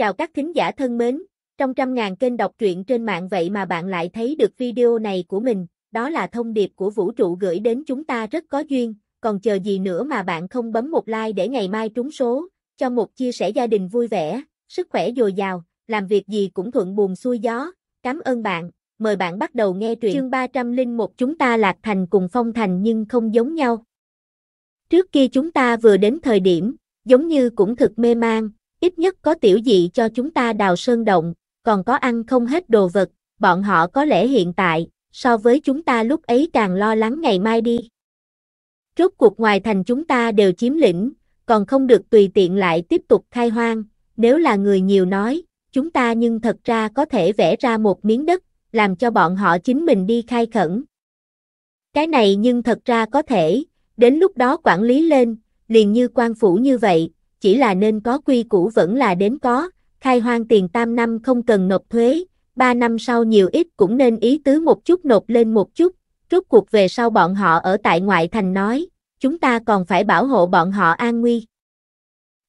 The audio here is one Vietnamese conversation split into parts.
Chào các thính giả thân mến, trong trăm ngàn kênh đọc truyện trên mạng vậy mà bạn lại thấy được video này của mình, đó là thông điệp của vũ trụ gửi đến chúng ta rất có duyên, còn chờ gì nữa mà bạn không bấm một like để ngày mai trúng số, cho một chia sẻ gia đình vui vẻ, sức khỏe dồi dào, làm việc gì cũng thuận buồm xuôi gió, cảm ơn bạn, mời bạn bắt đầu nghe truyện chương 301 chúng ta lạc thành cùng phong thành nhưng không giống nhau. Trước kia chúng ta vừa đến thời điểm, giống như cũng thực mê mang, ít nhất có tiểu dị cho chúng ta đào sơn động, còn có ăn không hết đồ vật, bọn họ có lẽ hiện tại, so với chúng ta lúc ấy càng lo lắng ngày mai đi. Rốt cuộc ngoài thành chúng ta đều chiếm lĩnh, còn không được tùy tiện lại tiếp tục khai hoang, nếu là người nhiều nói, chúng ta nhưng thật ra có thể vẽ ra một miếng đất, làm cho bọn họ chính mình đi khai khẩn. Cái này nhưng thật ra có thể, đến lúc đó quản lý lên, liền như quan phủ như vậy, chỉ là nên có quy củ vẫn là đến có, khai hoang tiền tam năm không cần nộp thuế, ba năm sau nhiều ít cũng nên ý tứ một chút nộp lên một chút, rốt cuộc về sau bọn họ ở tại ngoại thành nói, chúng ta còn phải bảo hộ bọn họ an nguy.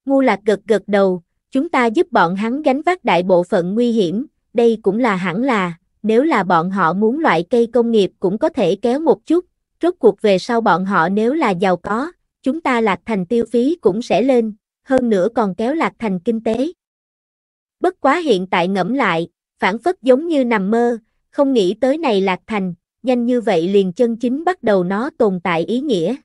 Ngu lạc gật gật đầu, chúng ta giúp bọn hắn gánh vác đại bộ phận nguy hiểm, đây cũng là hẳn là, nếu là bọn họ muốn loại cây công nghiệp cũng có thể kéo một chút, rốt cuộc về sau bọn họ nếu là giàu có, chúng ta lạc thành tiêu phí cũng sẽ lên, hơn nữa còn kéo lạc thành kinh tế. Bất quá hiện tại ngẫm lại, phản phất giống như nằm mơ, không nghĩ tới này lạc thành, nhanh như vậy liền chân chính bắt đầu nó tồn tại ý nghĩa.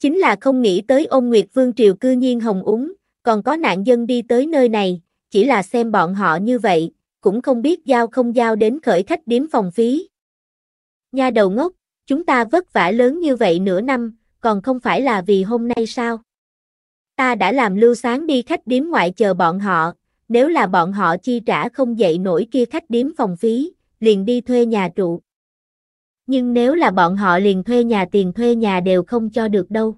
Chính là không nghĩ tới ôn Nguyệt Vương Triều cư nhiên hồng úng, còn có nạn dân đi tới nơi này, chỉ là xem bọn họ như vậy, cũng không biết giao không giao đến khởi khách điếm phòng phí. nhà đầu ngốc, chúng ta vất vả lớn như vậy nửa năm, còn không phải là vì hôm nay sao? Ta đã làm lưu sáng đi khách điếm ngoại chờ bọn họ, nếu là bọn họ chi trả không dậy nổi kia khách điếm phòng phí, liền đi thuê nhà trụ. Nhưng nếu là bọn họ liền thuê nhà tiền thuê nhà đều không cho được đâu.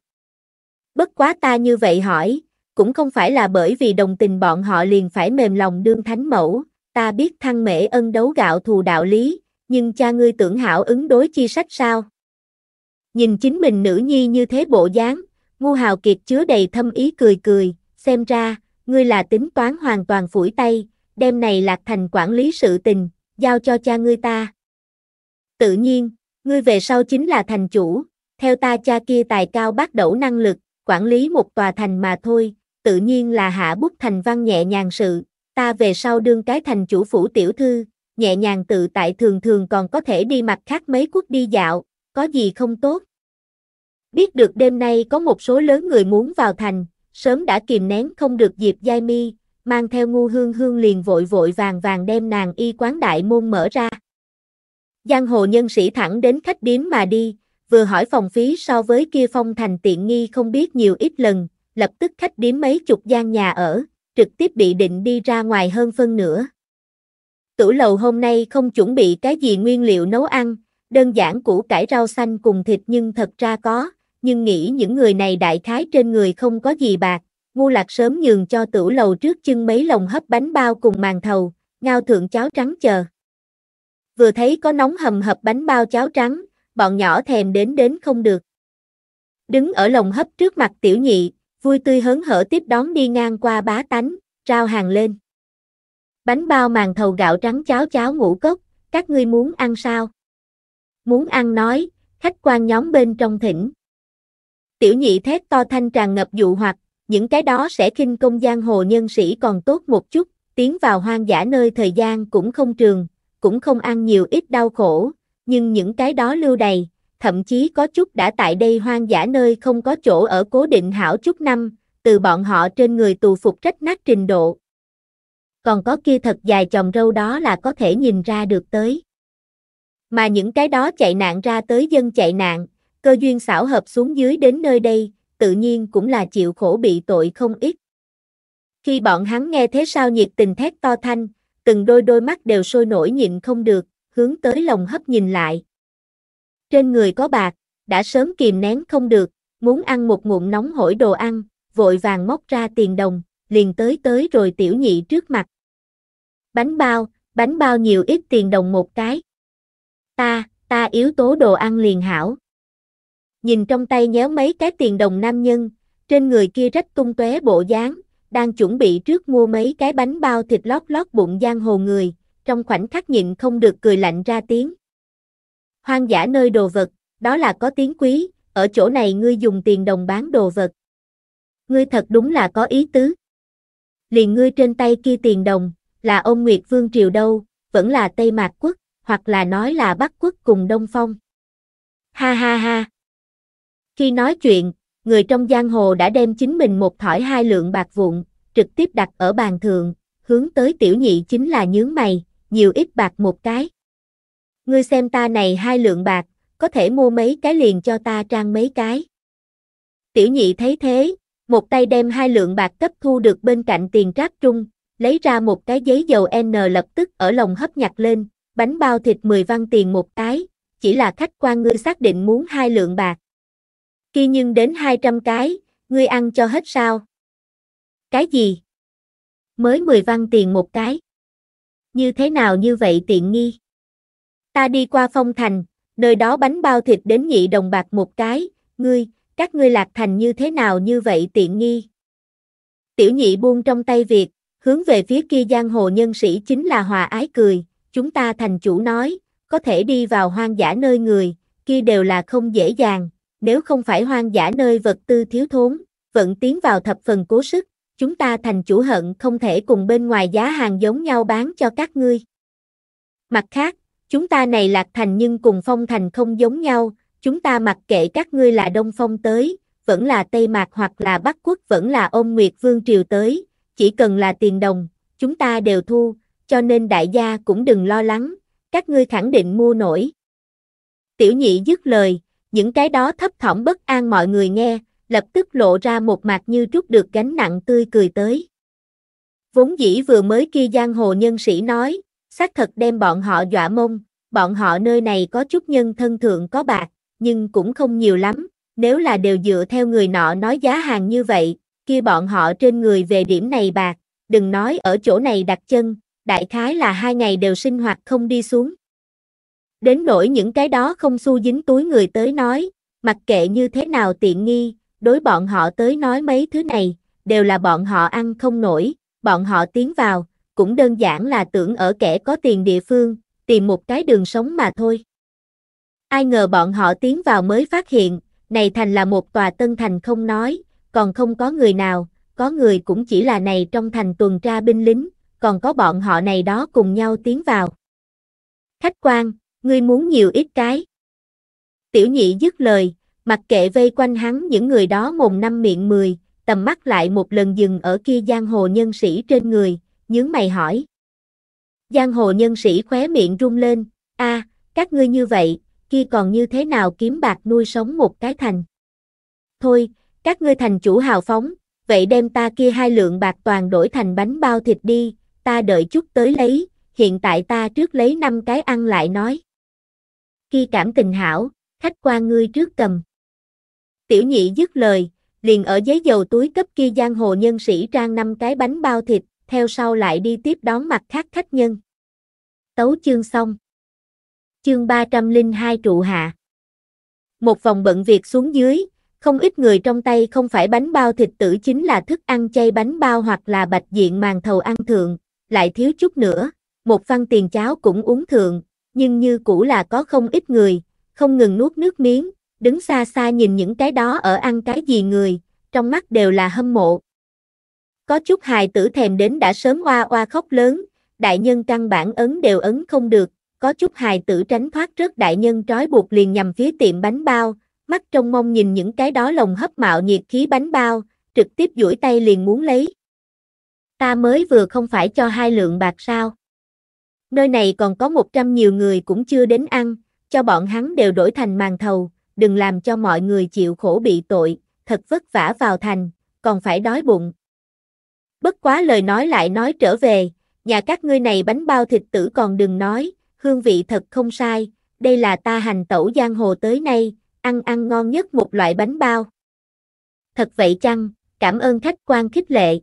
Bất quá ta như vậy hỏi, cũng không phải là bởi vì đồng tình bọn họ liền phải mềm lòng đương thánh mẫu, ta biết thăng mễ ân đấu gạo thù đạo lý, nhưng cha ngươi tưởng hảo ứng đối chi sách sao? Nhìn chính mình nữ nhi như thế bộ dáng, Ngu hào kiệt chứa đầy thâm ý cười cười, xem ra, ngươi là tính toán hoàn toàn phủi tay, Đêm này lạc thành quản lý sự tình, giao cho cha ngươi ta. Tự nhiên, ngươi về sau chính là thành chủ, theo ta cha kia tài cao bắt đẩu năng lực, quản lý một tòa thành mà thôi, tự nhiên là hạ bút thành văn nhẹ nhàng sự, ta về sau đương cái thành chủ phủ tiểu thư, nhẹ nhàng tự tại thường thường còn có thể đi mặt khác mấy quốc đi dạo, có gì không tốt. Biết được đêm nay có một số lớn người muốn vào thành, sớm đã kìm nén không được dịp Giai Mi, mang theo ngu hương hương liền vội vội vàng vàng đem nàng y quán đại môn mở ra. Giang hồ nhân sĩ thẳng đến khách điếm mà đi, vừa hỏi phòng phí so với kia phong thành tiện nghi không biết nhiều ít lần, lập tức khách điếm mấy chục gian nhà ở, trực tiếp bị định đi ra ngoài hơn phân nửa. Tủ lầu hôm nay không chuẩn bị cái gì nguyên liệu nấu ăn, đơn giản củ cải rau xanh cùng thịt nhưng thật ra có nhưng nghĩ những người này đại khái trên người không có gì bạc, ngu lạc sớm nhường cho tửu lầu trước chân mấy lồng hấp bánh bao cùng màn thầu, ngao thượng cháo trắng chờ. Vừa thấy có nóng hầm hập bánh bao cháo trắng, bọn nhỏ thèm đến đến không được. Đứng ở lồng hấp trước mặt tiểu nhị, vui tươi hớn hở tiếp đón đi ngang qua bá tánh, trao hàng lên. Bánh bao màn thầu gạo trắng cháo cháo ngũ cốc, các ngươi muốn ăn sao? Muốn ăn nói, khách quan nhóm bên trong thỉnh tiểu nhị thét to thanh tràn ngập dụ hoặc, những cái đó sẽ khinh công giang hồ nhân sĩ còn tốt một chút, tiến vào hoang dã nơi thời gian cũng không trường, cũng không ăn nhiều ít đau khổ, nhưng những cái đó lưu đầy, thậm chí có chút đã tại đây hoang dã nơi không có chỗ ở cố định hảo chút năm, từ bọn họ trên người tù phục trách nát trình độ. Còn có kia thật dài chồng râu đó là có thể nhìn ra được tới. Mà những cái đó chạy nạn ra tới dân chạy nạn, cơ duyên xảo hợp xuống dưới đến nơi đây, tự nhiên cũng là chịu khổ bị tội không ít. Khi bọn hắn nghe thế sao nhiệt tình thét to thanh, từng đôi đôi mắt đều sôi nổi nhịn không được, hướng tới lồng hấp nhìn lại. Trên người có bạc, đã sớm kìm nén không được, muốn ăn một ngụm nóng hổi đồ ăn, vội vàng móc ra tiền đồng, liền tới tới rồi tiểu nhị trước mặt. Bánh bao, bánh bao nhiều ít tiền đồng một cái. Ta, ta yếu tố đồ ăn liền hảo nhìn trong tay nhéo mấy cái tiền đồng nam nhân, trên người kia rách tung tóe bộ dáng, đang chuẩn bị trước mua mấy cái bánh bao thịt lót lót bụng giang hồ người, trong khoảnh khắc nhịn không được cười lạnh ra tiếng. Hoang giả nơi đồ vật, đó là có tiếng quý, ở chỗ này ngươi dùng tiền đồng bán đồ vật. Ngươi thật đúng là có ý tứ. Liền ngươi trên tay kia tiền đồng, là ông Nguyệt Vương Triều đâu, vẫn là Tây Mạc Quốc, hoặc là nói là Bắc Quốc cùng Đông Phong. Ha ha ha. Khi nói chuyện, người trong giang hồ đã đem chính mình một thỏi hai lượng bạc vụn, trực tiếp đặt ở bàn thượng, hướng tới tiểu nhị chính là nhướng mày, nhiều ít bạc một cái. Ngươi xem ta này hai lượng bạc, có thể mua mấy cái liền cho ta trang mấy cái. Tiểu nhị thấy thế, một tay đem hai lượng bạc cấp thu được bên cạnh tiền trác trung, lấy ra một cái giấy dầu N lập tức ở lòng hấp nhặt lên, bánh bao thịt 10 văn tiền một cái, chỉ là khách quan ngươi xác định muốn hai lượng bạc kia nhưng đến 200 cái, ngươi ăn cho hết sao? Cái gì? Mới 10 văn tiền một cái. Như thế nào như vậy tiện nghi? Ta đi qua phong thành, nơi đó bánh bao thịt đến nhị đồng bạc một cái, ngươi, các ngươi lạc thành như thế nào như vậy tiện nghi? Tiểu nhị buông trong tay việc, hướng về phía kia giang hồ nhân sĩ chính là hòa ái cười, chúng ta thành chủ nói, có thể đi vào hoang dã nơi người, kia đều là không dễ dàng, nếu không phải hoang dã nơi vật tư thiếu thốn, vẫn tiến vào thập phần cố sức, chúng ta thành chủ hận không thể cùng bên ngoài giá hàng giống nhau bán cho các ngươi. Mặt khác, chúng ta này lạc thành nhưng cùng phong thành không giống nhau, chúng ta mặc kệ các ngươi là đông phong tới, vẫn là Tây Mạc hoặc là Bắc Quốc vẫn là ôn nguyệt vương triều tới, chỉ cần là tiền đồng, chúng ta đều thu, cho nên đại gia cũng đừng lo lắng, các ngươi khẳng định mua nổi. Tiểu nhị dứt lời, những cái đó thấp thỏm bất an mọi người nghe, lập tức lộ ra một mặt như trút được gánh nặng tươi cười tới. Vốn dĩ vừa mới kia giang hồ nhân sĩ nói, xác thật đem bọn họ dọa mông, bọn họ nơi này có chút nhân thân thượng có bạc, nhưng cũng không nhiều lắm, nếu là đều dựa theo người nọ nói giá hàng như vậy, kia bọn họ trên người về điểm này bạc, đừng nói ở chỗ này đặt chân, đại khái là hai ngày đều sinh hoạt không đi xuống, Đến nỗi những cái đó không xu dính túi người tới nói, mặc kệ như thế nào tiện nghi, đối bọn họ tới nói mấy thứ này, đều là bọn họ ăn không nổi, bọn họ tiến vào, cũng đơn giản là tưởng ở kẻ có tiền địa phương, tìm một cái đường sống mà thôi. Ai ngờ bọn họ tiến vào mới phát hiện, này thành là một tòa tân thành không nói, còn không có người nào, có người cũng chỉ là này trong thành tuần tra binh lính, còn có bọn họ này đó cùng nhau tiến vào. Khách quan, ngươi muốn nhiều ít cái. Tiểu nhị dứt lời, mặc kệ vây quanh hắn những người đó mồm năm miệng mười, tầm mắt lại một lần dừng ở kia giang hồ nhân sĩ trên người, nhướng mày hỏi. Giang hồ nhân sĩ khóe miệng rung lên, a, à, các ngươi như vậy, kia còn như thế nào kiếm bạc nuôi sống một cái thành. Thôi, các ngươi thành chủ hào phóng, vậy đem ta kia hai lượng bạc toàn đổi thành bánh bao thịt đi, ta đợi chút tới lấy, hiện tại ta trước lấy năm cái ăn lại nói khi cảm tình hảo, khách qua ngươi trước cầm. Tiểu nhị dứt lời, liền ở giấy dầu túi cấp kia giang hồ nhân sĩ trang năm cái bánh bao thịt, theo sau lại đi tiếp đón mặt khác khách nhân. Tấu chương xong. Chương 302 trụ hạ. Một vòng bận việc xuống dưới, không ít người trong tay không phải bánh bao thịt tử chính là thức ăn chay bánh bao hoặc là bạch diện màn thầu ăn thượng, lại thiếu chút nữa, một văn tiền cháo cũng uống thượng, nhưng như cũ là có không ít người, không ngừng nuốt nước miếng, đứng xa xa nhìn những cái đó ở ăn cái gì người, trong mắt đều là hâm mộ. Có chút hài tử thèm đến đã sớm oa oa khóc lớn, đại nhân căn bản ấn đều ấn không được, có chút hài tử tránh thoát rất đại nhân trói buộc liền nhằm phía tiệm bánh bao, mắt trong mong nhìn những cái đó lồng hấp mạo nhiệt khí bánh bao, trực tiếp duỗi tay liền muốn lấy. Ta mới vừa không phải cho hai lượng bạc sao? Nơi này còn có 100 nhiều người cũng chưa đến ăn, cho bọn hắn đều đổi thành màn thầu, đừng làm cho mọi người chịu khổ bị tội, thật vất vả vào thành, còn phải đói bụng. Bất quá lời nói lại nói trở về, nhà các ngươi này bánh bao thịt tử còn đừng nói, hương vị thật không sai, đây là ta hành tẩu giang hồ tới nay, ăn ăn ngon nhất một loại bánh bao. Thật vậy chăng, cảm ơn khách quan khích lệ.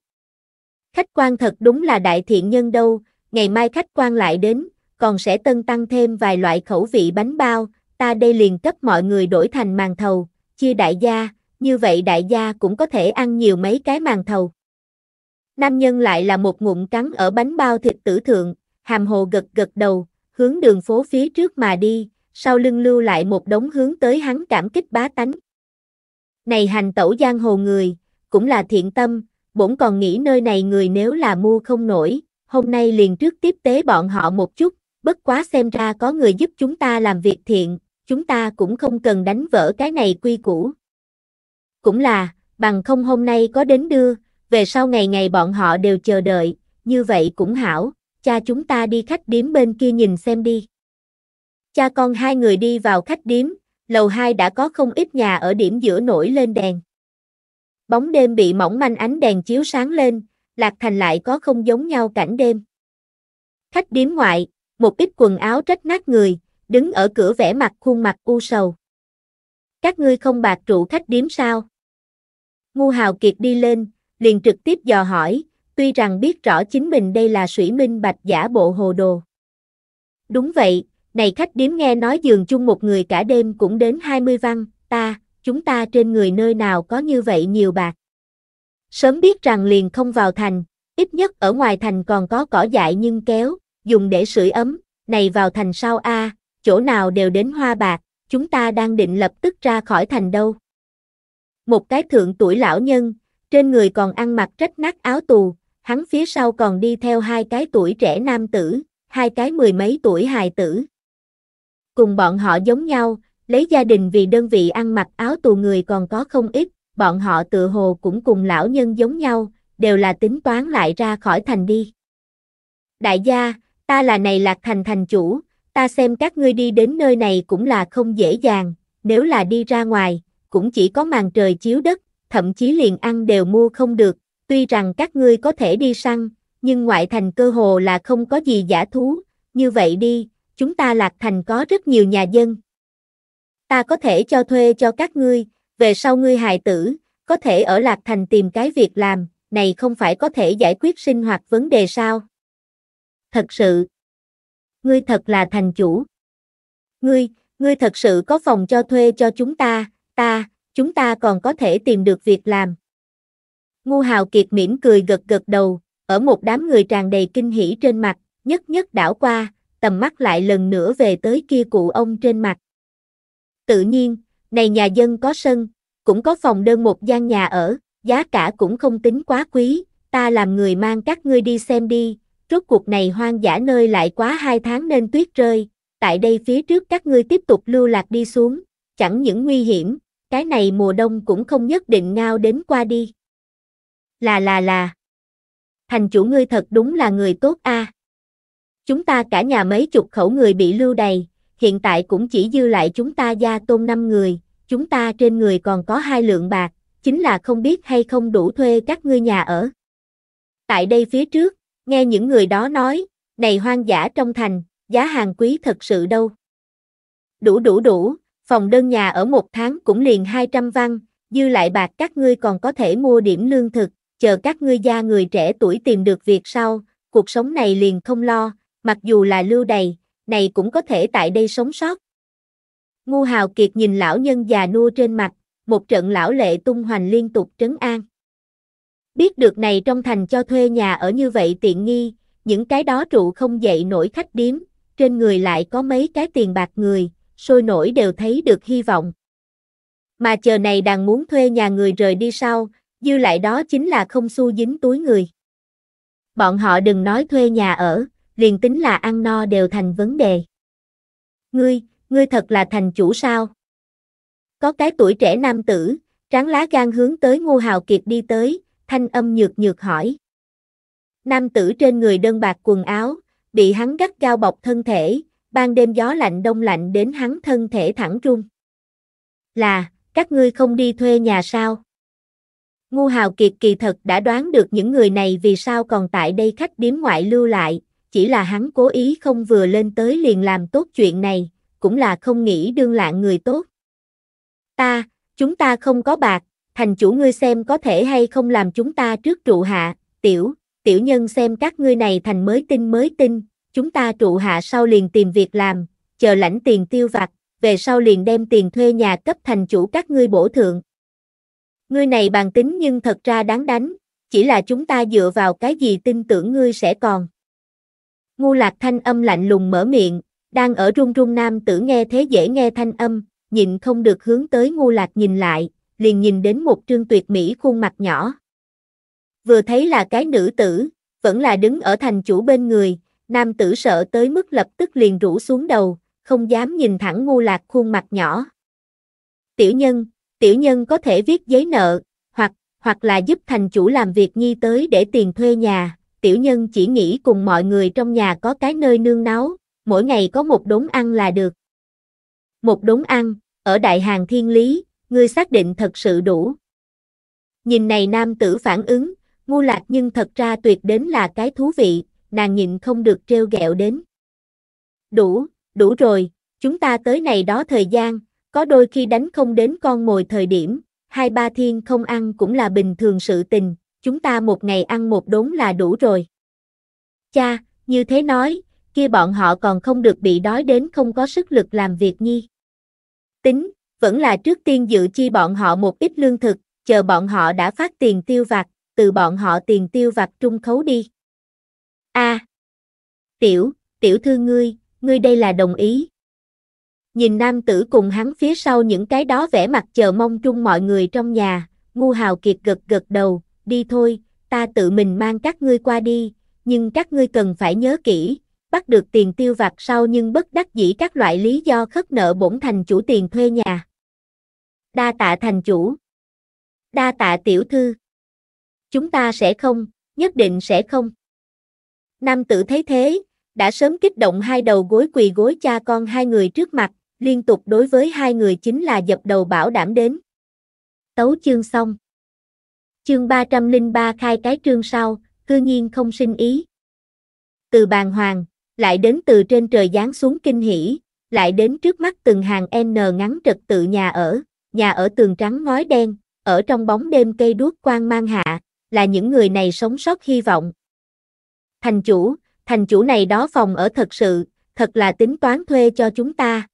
Khách quan thật đúng là đại thiện nhân đâu, ngày mai khách quan lại đến, còn sẽ tân tăng thêm vài loại khẩu vị bánh bao, ta đây liền cấp mọi người đổi thành màn thầu, chia đại gia, như vậy đại gia cũng có thể ăn nhiều mấy cái màn thầu. Nam nhân lại là một ngụm cắn ở bánh bao thịt tử thượng, hàm hồ gật gật đầu, hướng đường phố phía trước mà đi, sau lưng lưu lại một đống hướng tới hắn cảm kích bá tánh. Này hành tẩu giang hồ người, cũng là thiện tâm, bổn còn nghĩ nơi này người nếu là mua không nổi, hôm nay liền trước tiếp tế bọn họ một chút, bất quá xem ra có người giúp chúng ta làm việc thiện, chúng ta cũng không cần đánh vỡ cái này quy củ. Cũng là, bằng không hôm nay có đến đưa, về sau ngày ngày bọn họ đều chờ đợi, như vậy cũng hảo, cha chúng ta đi khách điếm bên kia nhìn xem đi. Cha con hai người đi vào khách điếm, lầu hai đã có không ít nhà ở điểm giữa nổi lên đèn. Bóng đêm bị mỏng manh ánh đèn chiếu sáng lên, Lạc Thành lại có không giống nhau cảnh đêm. Khách điếm ngoại, một ít quần áo rách nát người, đứng ở cửa vẽ mặt khuôn mặt u sầu. Các ngươi không bạc trụ khách điếm sao? Ngu Hào Kiệt đi lên, liền trực tiếp dò hỏi, tuy rằng biết rõ chính mình đây là sủy minh bạch giả bộ hồ đồ. Đúng vậy, này khách điếm nghe nói giường chung một người cả đêm cũng đến 20 văn, ta, chúng ta trên người nơi nào có như vậy nhiều bạc. Sớm biết rằng liền không vào thành, ít nhất ở ngoài thành còn có cỏ dại nhưng kéo, dùng để sưởi ấm, này vào thành sau a, chỗ nào đều đến hoa bạc, chúng ta đang định lập tức ra khỏi thành đâu. Một cái thượng tuổi lão nhân, trên người còn ăn mặc rách nát áo tù, hắn phía sau còn đi theo hai cái tuổi trẻ nam tử, hai cái mười mấy tuổi hài tử. Cùng bọn họ giống nhau, lấy gia đình vì đơn vị ăn mặc áo tù người còn có không ít, bọn họ tự hồ cũng cùng lão nhân giống nhau, đều là tính toán lại ra khỏi thành đi. Đại gia, ta là này lạc thành thành chủ, ta xem các ngươi đi đến nơi này cũng là không dễ dàng, nếu là đi ra ngoài, cũng chỉ có màn trời chiếu đất, thậm chí liền ăn đều mua không được, tuy rằng các ngươi có thể đi săn, nhưng ngoại thành cơ hồ là không có gì giả thú, như vậy đi, chúng ta lạc thành có rất nhiều nhà dân. Ta có thể cho thuê cho các ngươi, về sau ngươi hài tử, có thể ở Lạc Thành tìm cái việc làm, này không phải có thể giải quyết sinh hoạt vấn đề sao? Thật sự, ngươi thật là thành chủ. Ngươi, ngươi thật sự có phòng cho thuê cho chúng ta, ta, chúng ta còn có thể tìm được việc làm. Ngu Hào Kiệt mỉm cười gật gật đầu, ở một đám người tràn đầy kinh hỉ trên mặt, nhất nhất đảo qua, tầm mắt lại lần nữa về tới kia cụ ông trên mặt. Tự nhiên, này nhà dân có sân, cũng có phòng đơn một gian nhà ở, giá cả cũng không tính quá quý, ta làm người mang các ngươi đi xem đi, rốt cuộc này hoang dã nơi lại quá hai tháng nên tuyết rơi, tại đây phía trước các ngươi tiếp tục lưu lạc đi xuống, chẳng những nguy hiểm, cái này mùa đông cũng không nhất định ngao đến qua đi. Là là là. Thành chủ ngươi thật đúng là người tốt a. Chúng ta cả nhà mấy chục khẩu người bị lưu đầy hiện tại cũng chỉ dư lại chúng ta gia tôn năm người, chúng ta trên người còn có hai lượng bạc, chính là không biết hay không đủ thuê các ngươi nhà ở. Tại đây phía trước, nghe những người đó nói, này hoang dã trong thành, giá hàng quý thật sự đâu. Đủ đủ đủ, phòng đơn nhà ở một tháng cũng liền 200 văn, dư lại bạc các ngươi còn có thể mua điểm lương thực, chờ các ngươi gia người trẻ tuổi tìm được việc sau, cuộc sống này liền không lo, mặc dù là lưu đầy, này cũng có thể tại đây sống sót. Ngu hào kiệt nhìn lão nhân già nua trên mặt, một trận lão lệ tung hoành liên tục trấn an. Biết được này trong thành cho thuê nhà ở như vậy tiện nghi, những cái đó trụ không dậy nổi khách điếm, trên người lại có mấy cái tiền bạc người, sôi nổi đều thấy được hy vọng. Mà chờ này đang muốn thuê nhà người rời đi sau, dư lại đó chính là không xu dính túi người. Bọn họ đừng nói thuê nhà ở, liền tính là ăn no đều thành vấn đề. Ngươi, ngươi thật là thành chủ sao? Có cái tuổi trẻ nam tử, tráng lá gan hướng tới Ngô Hào Kiệt đi tới, thanh âm nhược nhược hỏi. Nam tử trên người đơn bạc quần áo, bị hắn gắt cao bọc thân thể, ban đêm gió lạnh đông lạnh đến hắn thân thể thẳng run. Là, các ngươi không đi thuê nhà sao? Ngu Hào Kiệt kỳ thật đã đoán được những người này vì sao còn tại đây khách điếm ngoại lưu lại, chỉ là hắn cố ý không vừa lên tới liền làm tốt chuyện này, cũng là không nghĩ đương lạng người tốt. Ta, chúng ta không có bạc, thành chủ ngươi xem có thể hay không làm chúng ta trước trụ hạ, tiểu, tiểu nhân xem các ngươi này thành mới tin mới tin, chúng ta trụ hạ sau liền tìm việc làm, chờ lãnh tiền tiêu vặt, về sau liền đem tiền thuê nhà cấp thành chủ các ngươi bổ thượng. Ngươi này bàn tính nhưng thật ra đáng đánh, chỉ là chúng ta dựa vào cái gì tin tưởng ngươi sẽ còn. Ngu lạc thanh âm lạnh lùng mở miệng, đang ở run run nam tử nghe thế dễ nghe thanh âm, nhìn không được hướng tới ngu lạc nhìn lại, liền nhìn đến một trương tuyệt mỹ khuôn mặt nhỏ. Vừa thấy là cái nữ tử, vẫn là đứng ở thành chủ bên người, nam tử sợ tới mức lập tức liền rũ xuống đầu, không dám nhìn thẳng ngu lạc khuôn mặt nhỏ. Tiểu nhân, tiểu nhân có thể viết giấy nợ, hoặc, hoặc là giúp thành chủ làm việc nhi tới để tiền thuê nhà, tiểu nhân chỉ nghĩ cùng mọi người trong nhà có cái nơi nương náu, mỗi ngày có một đốn ăn là được. Một đốn ăn, ở Đại Hàng Thiên Lý, ngươi xác định thật sự đủ. Nhìn này nam tử phản ứng, ngu lạc nhưng thật ra tuyệt đến là cái thú vị, nàng nhịn không được treo gẹo đến. Đủ, đủ rồi, chúng ta tới này đó thời gian, có đôi khi đánh không đến con mồi thời điểm, hai ba thiên không ăn cũng là bình thường sự tình, chúng ta một ngày ăn một đốn là đủ rồi. Cha, như thế nói, kia bọn họ còn không được bị đói đến không có sức lực làm việc nhi. Tính, vẫn là trước tiên dự chi bọn họ một ít lương thực, chờ bọn họ đã phát tiền tiêu vặt, từ bọn họ tiền tiêu vặt trung khấu đi. A. tiểu, tiểu thư ngươi, ngươi đây là đồng ý. Nhìn nam tử cùng hắn phía sau những cái đó vẻ mặt chờ mong trung mọi người trong nhà, ngu hào kiệt gật gật đầu, đi thôi, ta tự mình mang các ngươi qua đi, nhưng các ngươi cần phải nhớ kỹ, bắt được tiền tiêu vặt sau nhưng bất đắc dĩ các loại lý do khất nợ bổn thành chủ tiền thuê nhà. Đa tạ thành chủ. Đa tạ tiểu thư. Chúng ta sẽ không, nhất định sẽ không. Nam tử thấy thế, đã sớm kích động hai đầu gối quỳ gối cha con hai người trước mặt, liên tục đối với hai người chính là dập đầu bảo đảm đến. Tấu chương xong. Chương 303 khai cái trương sau, cư nhiên không sinh ý. Từ bàn hoàng, lại đến từ trên trời giáng xuống kinh hỉ, lại đến trước mắt từng hàng N ngắn trật tự nhà ở, nhà ở tường trắng ngói đen, ở trong bóng đêm cây đuốc quang mang hạ, là những người này sống sót hy vọng. Thành chủ, thành chủ này đó phòng ở thật sự, thật là tính toán thuê cho chúng ta.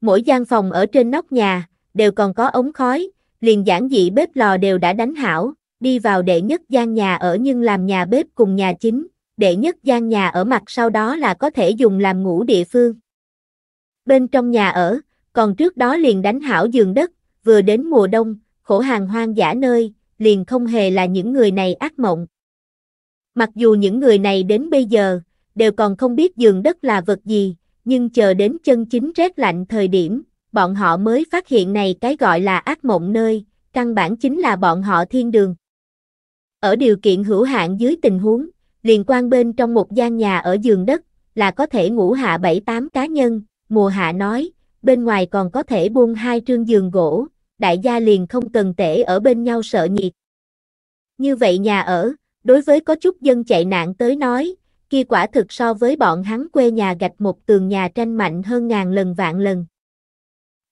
Mỗi gian phòng ở trên nóc nhà, đều còn có ống khói, liền giản dị bếp lò đều đã đánh hảo, đi vào đệ nhất gian nhà ở nhưng làm nhà bếp cùng nhà chính, đệ nhất gian nhà ở mặt sau đó là có thể dùng làm ngủ địa phương. Bên trong nhà ở, còn trước đó liền đánh hảo giường đất, vừa đến mùa đông, khổ hàng hoang dã nơi, liền không hề là những người này ác mộng. Mặc dù những người này đến bây giờ, đều còn không biết giường đất là vật gì, nhưng chờ đến chân chính rét lạnh thời điểm, bọn họ mới phát hiện này cái gọi là ác mộng nơi, căn bản chính là bọn họ thiên đường. Ở điều kiện hữu hạn dưới tình huống, liền quan bên trong một gian nhà ở giường đất, là có thể ngủ hạ bảy tám cá nhân, mùa hạ nói, bên ngoài còn có thể buông hai trương giường gỗ, đại gia liền không cần tể ở bên nhau sợ nhiệt. Như vậy nhà ở, đối với có chút dân chạy nạn tới nói, kia quả thực so với bọn hắn quê nhà gạch một tường nhà tranh mạnh hơn ngàn lần vạn lần.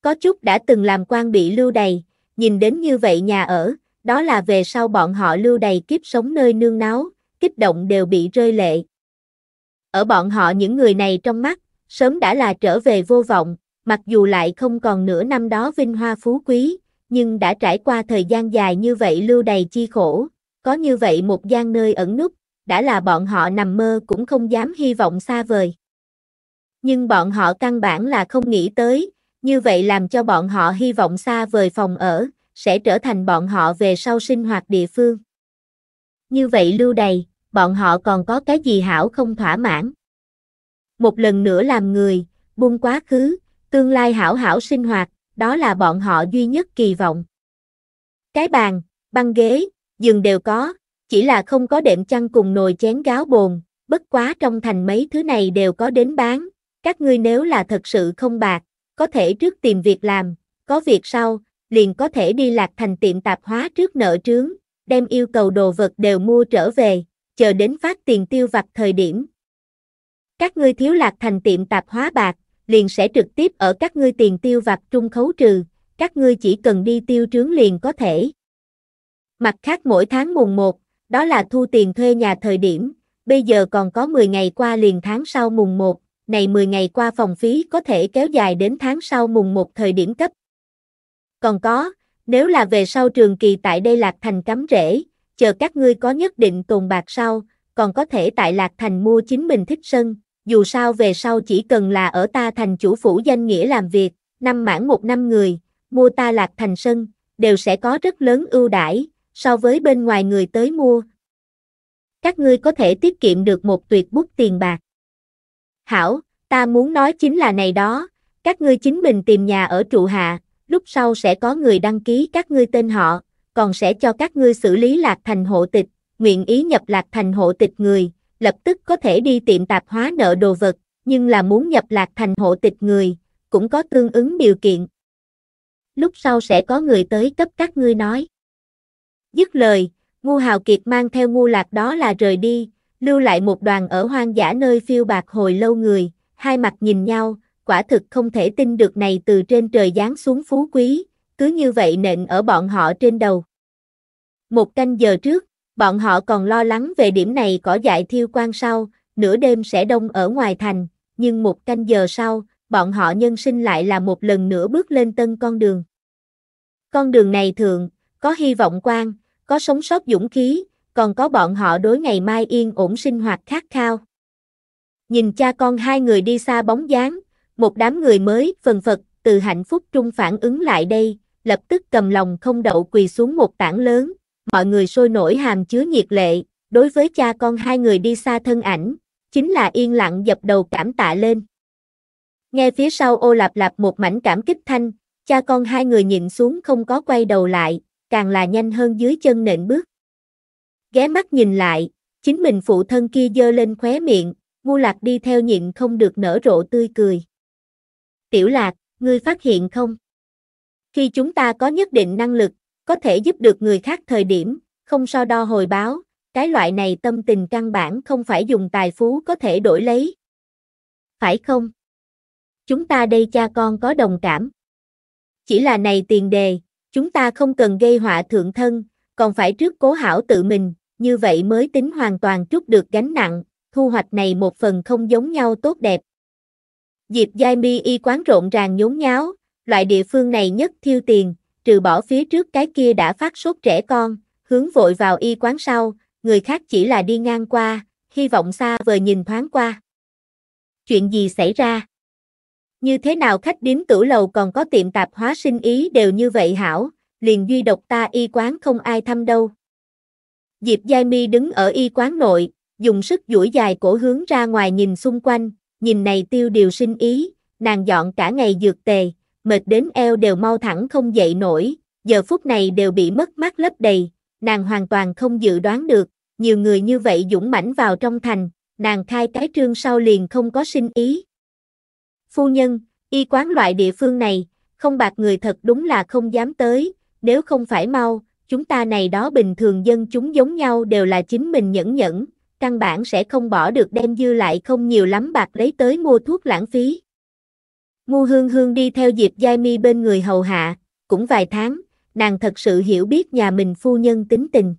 Có chút đã từng làm quan bị lưu đầy nhìn đến như vậy nhà ở, đó là về sau bọn họ lưu đầy kiếp sống nơi nương náu, kích động đều bị rơi lệ. Ở bọn họ những người này trong mắt, sớm đã là trở về vô vọng, mặc dù lại không còn nửa năm đó vinh hoa phú quý, nhưng đã trải qua thời gian dài như vậy lưu đầy chi khổ, có như vậy một gian nơi ẩn núp, đã là bọn họ nằm mơ cũng không dám hy vọng xa vời. Nhưng bọn họ căn bản là không nghĩ tới, như vậy làm cho bọn họ hy vọng xa vời phòng ở, sẽ trở thành bọn họ về sau sinh hoạt địa phương như vậy lưu đầy, bọn họ còn có cái gì hảo không thỏa mãn. Một lần nữa làm người, buông quá khứ, tương lai hảo hảo sinh hoạt, đó là bọn họ duy nhất kỳ vọng. Cái bàn, băng ghế, giường đều có, chỉ là không có đệm chăn cùng nồi chén gáo bồn, bất quá trong thành mấy thứ này đều có đến bán, các ngươi nếu là thật sự không bạc, có thể trước tìm việc làm, có việc sau, liền có thể đi lạc thành tiệm tạp hóa trước nợ trướng, đem yêu cầu đồ vật đều mua trở về, chờ đến phát tiền tiêu vặt thời điểm. Các ngươi thiếu lạc thành tiệm tạp hóa bạc, liền sẽ trực tiếp ở các ngươi tiền tiêu vặt trung khấu trừ, các ngươi chỉ cần đi tiêu trướng liền có thể. Mặt khác mỗi tháng mùng 1, đó là thu tiền thuê nhà thời điểm, bây giờ còn có 10 ngày qua liền tháng sau mùng 1, này 10 ngày qua phòng phí có thể kéo dài đến tháng sau mùng 1 thời điểm cấp. Còn có, nếu là về sau trường kỳ tại đây Lạc Thành cắm rễ, chờ các ngươi có nhất định tồn bạc sau, còn có thể tại Lạc Thành mua chính mình thích sân, dù sao về sau chỉ cần là ở ta thành chủ phủ danh nghĩa làm việc, năm mãn một năm người, mua ta Lạc Thành sân, đều sẽ có rất lớn ưu đãi so với bên ngoài người tới mua. Các ngươi có thể tiết kiệm được một tuyệt bút tiền bạc. Hảo, ta muốn nói chính là này đó, các ngươi chính mình tìm nhà ở trụ hạ, lúc sau sẽ có người đăng ký các ngươi tên họ, còn sẽ cho các ngươi xử lý lạc thành hộ tịch, nguyện ý nhập lạc thành hộ tịch người, lập tức có thể đi tiệm tạp hóa nợ đồ vật, nhưng là muốn nhập lạc thành hộ tịch người, cũng có tương ứng điều kiện. Lúc sau sẽ có người tới cấp các ngươi nói. Dứt lời, Ngu Hào Kiệt mang theo ngu lạc đó là rời đi, lưu lại một đoàn ở hoang dã nơi phiêu bạc hồi lâu người, hai mặt nhìn nhau, quả thực không thể tin được này từ trên trời giáng xuống phú quý, cứ như vậy nện ở bọn họ trên đầu. Một canh giờ trước, bọn họ còn lo lắng về điểm này cỏ dại thiêu quan sau, nửa đêm sẽ đông ở ngoài thành, nhưng một canh giờ sau, bọn họ nhân sinh lại là một lần nữa bước lên tân con đường. Con đường này thường, có hy vọng quan, có sống sót dũng khí, còn có bọn họ đối ngày mai yên ổn sinh hoạt khát khao. Nhìn cha con hai người đi xa bóng dáng, một đám người mới, phần phật, từ hạnh phúc trung phản ứng lại đây, lập tức cầm lòng không đậu quỳ xuống một tảng lớn, mọi người sôi nổi hàm chứa nhiệt lệ, đối với cha con hai người đi xa thân ảnh, chính là yên lặng dập đầu cảm tạ lên. Nghe phía sau ô lạp lạp một mảnh cảm kích thanh, cha con hai người nhìn xuống không có quay đầu lại, càng là nhanh hơn dưới chân nện bước. Ghé mắt nhìn lại, chính mình phụ thân kia dơ lên khóe miệng, ngu lạc đi theo nhịn không được nở rộ tươi cười. Tiểu Lạc, ngươi phát hiện không? Khi chúng ta có nhất định năng lực, có thể giúp được người khác thời điểm, không so đo hồi báo, cái loại này tâm tình căn bản không phải dùng tài phú có thể đổi lấy. Phải không? Chúng ta đây cha con có đồng cảm. Chỉ là này tiền đề, chúng ta không cần gây họa thượng thân, còn phải trước cố hảo tự mình, như vậy mới tính hoàn toàn trút được gánh nặng, thu hoạch này một phần không giống nhau tốt đẹp. Diệp Giai Mi y quán rộn ràng nhốn nháo, loại địa phương này nhất thiêu tiền, trừ bỏ phía trước cái kia đã phát sốt trẻ con, hướng vội vào y quán sau, người khác chỉ là đi ngang qua, hy vọng xa vời nhìn thoáng qua. Chuyện gì xảy ra? Như thế nào khách điếm tử lầu còn có tiệm tạp hóa sinh ý đều như vậy hảo, liền duy độc ta y quán không ai thăm đâu. Diệp Giai Mi đứng ở y quán nội, dùng sức duỗi dài cổ hướng ra ngoài nhìn xung quanh, nhìn này tiêu điều sinh ý, nàng dọn cả ngày dược tề, mệt đến eo đều mau thẳng không dậy nổi, giờ phút này đều bị mất mát lấp đầy, nàng hoàn toàn không dự đoán được, nhiều người như vậy dũng mãnh vào trong thành, nàng khai cái trương sau liền không có sinh ý. Phu nhân, y quán loại địa phương này, không bạc người thật đúng là không dám tới, nếu không phải mau, chúng ta này đó bình thường dân chúng giống nhau đều là chính mình nhẫn nhẫn, căn bản sẽ không bỏ được đem dư lại không nhiều lắm bạc lấy tới mua thuốc lãng phí. Ngu hương hương đi theo Diệp Giai Mi bên người hầu hạ, cũng vài tháng, nàng thật sự hiểu biết nhà mình phu nhân tính tình.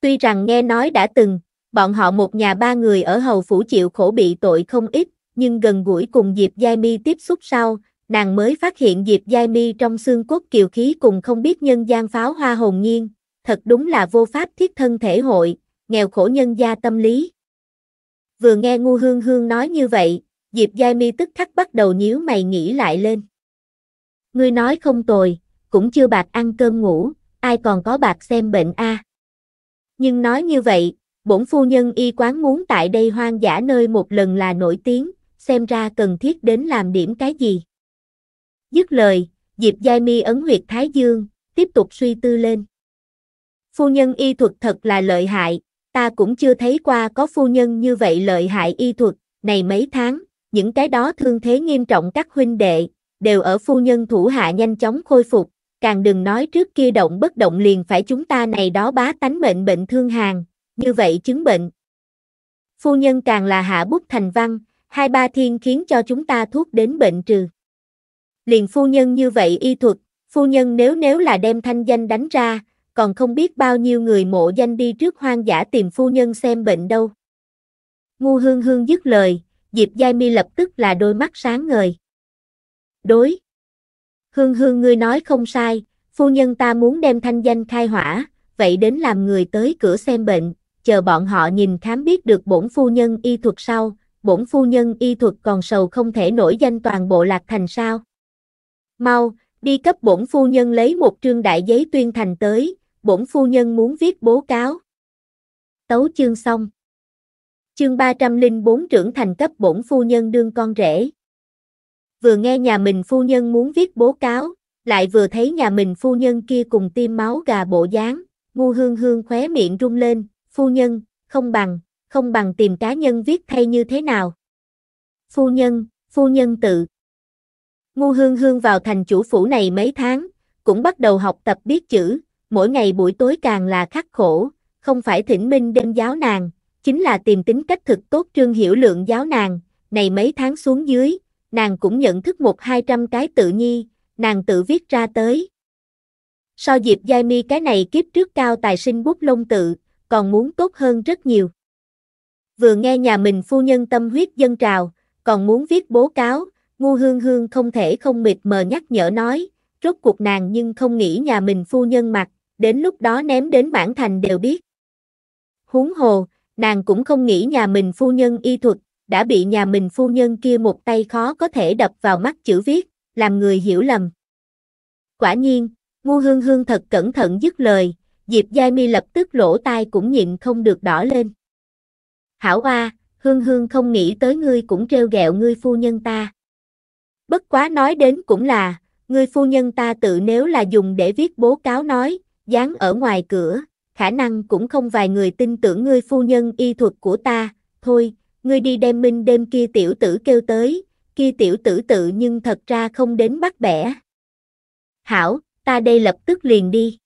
Tuy rằng nghe nói đã từng, bọn họ một nhà ba người ở hầu phủ chịu khổ bị tội không ít, nhưng gần gũi cùng Diệp Giai Mi tiếp xúc sau, nàng mới phát hiện Diệp Giai Mi trong xương cốt kiều khí cùng không biết nhân gian pháo hoa hồn nhiên, thật đúng là vô pháp thiết thân thể hội, nghèo khổ nhân gia tâm lý. Vừa nghe ngu hương hương nói như vậy, Diệp gia Mi tức khắc bắt đầu nhíu mày nghĩ lại lên. Ngươi nói không tồi, cũng chưa bạc ăn cơm ngủ, ai còn có bạc xem bệnh a? Nhưng nói như vậy, bổn phu nhân y quán muốn tại đây hoang dã nơi một lần là nổi tiếng, xem ra cần thiết đến làm điểm cái gì. Dứt lời, Diệp gia Mi ấn huyệt Thái Dương, tiếp tục suy tư lên. Phu nhân y thuật thật là lợi hại, ta cũng chưa thấy qua có phu nhân như vậy lợi hại y thuật, này mấy tháng, những cái đó thương thế nghiêm trọng các huynh đệ, đều ở phu nhân thủ hạ nhanh chóng khôi phục, càng đừng nói trước kia động bất động liền phải chúng ta này đó bá tánh bệnh bệnh thương hàng, như vậy chứng bệnh. Phu nhân càng là hạ bút thành văn, hai ba thiên khiến cho chúng ta thuốc đến bệnh trừ. Liền phu nhân như vậy y thuật, phu nhân nếu nếu là đem thanh danh đánh ra, còn không biết bao nhiêu người mộ danh đi trước hoang dã tìm phu nhân xem bệnh đâu. Ngu hương hương dứt lời, Diệp Giai Mi lập tức là đôi mắt sáng ngời. Đối. Hương hương ngươi nói không sai, phu nhân ta muốn đem thanh danh khai hỏa, vậy đến làm người tới cửa xem bệnh, chờ bọn họ nhìn khám biết được bổn phu nhân y thuật sau, bổn phu nhân y thuật còn sầu không thể nổi danh toàn bộ lạc thành sao. Mau, đi cấp bổn phu nhân lấy một trương đại giấy tuyên thành tới, bổn phu nhân muốn viết bố cáo. Tấu chương xong. Chương 304 trưởng thành cấp bổn phu nhân đương con rể. Vừa nghe nhà mình phu nhân muốn viết bố cáo, lại vừa thấy nhà mình phu nhân kia cùng tim máu gà bộ dáng, ngu hương hương khóe miệng rung lên, phu nhân, không bằng, không bằng tìm cá nhân viết thay như thế nào. Phu nhân, phu nhân tự. Ngu hương hương vào thành chủ phủ này mấy tháng, cũng bắt đầu học tập biết chữ, mỗi ngày buổi tối càng là khắc khổ, không phải thỉnh minh đêm giáo nàng, chính là tìm tính cách thực tốt trương hiểu lượng giáo nàng, này mấy tháng xuống dưới, nàng cũng nhận thức một hai trăm cái tự nhi, nàng tự viết ra tới. So Diệp Giai Mi cái này kiếp trước cao tài sinh bút lông tự, còn muốn tốt hơn rất nhiều. Vừa nghe nhà mình phu nhân tâm huyết dân trào, còn muốn viết bố cáo, ngu hương hương không thể không mịt mờ nhắc nhở nói, rốt cuộc nàng nhưng không nghĩ nhà mình phu nhân mặc, đến lúc đó ném đến mãn thành đều biết. Huống hồ, nàng cũng không nghĩ nhà mình phu nhân y thuật, đã bị nhà mình phu nhân kia một tay khó có thể đập vào mắt chữ viết, làm người hiểu lầm. Quả nhiên, ngu hương hương thật cẩn thận dứt lời, Diệp Giai Mi lập tức lỗ tai cũng nhịn không được đỏ lên. Hảo hoa, hương hương không nghĩ tới ngươi cũng treo gẹo ngươi phu nhân ta. Bất quá nói đến cũng là, ngươi phu nhân ta tự nếu là dùng để viết bố cáo nói, dán ở ngoài cửa, khả năng cũng không vài người tin tưởng ngươi phu nhân y thuật của ta, thôi, ngươi đi đem minh đêm kia tiểu tử kêu tới, kia tiểu tử tự nhưng thật ra không đến bắt bẻ. Hảo, ta đây lập tức liền đi.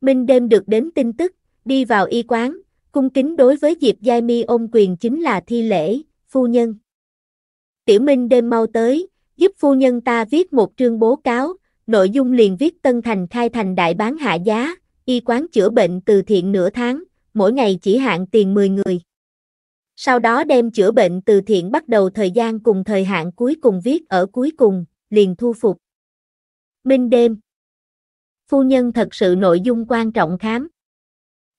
Minh đêm được đến tin tức, đi vào y quán, cung kính đối với Diệp Giai Mi ôm quyền chính là thi lễ, phu nhân. Tiểu Minh đêm mau tới, giúp phu nhân ta viết một trương bố cáo, nội dung liền viết Tân Thành khai thành đại bán hạ giá, y quán chữa bệnh từ thiện nửa tháng, mỗi ngày chỉ hạn tiền 10 người. Sau đó đem chữa bệnh từ thiện bắt đầu thời gian cùng thời hạn cuối cùng viết ở cuối cùng, liền thu phục. Minh đêm. Phu nhân thật sự nội dung quan trọng khám.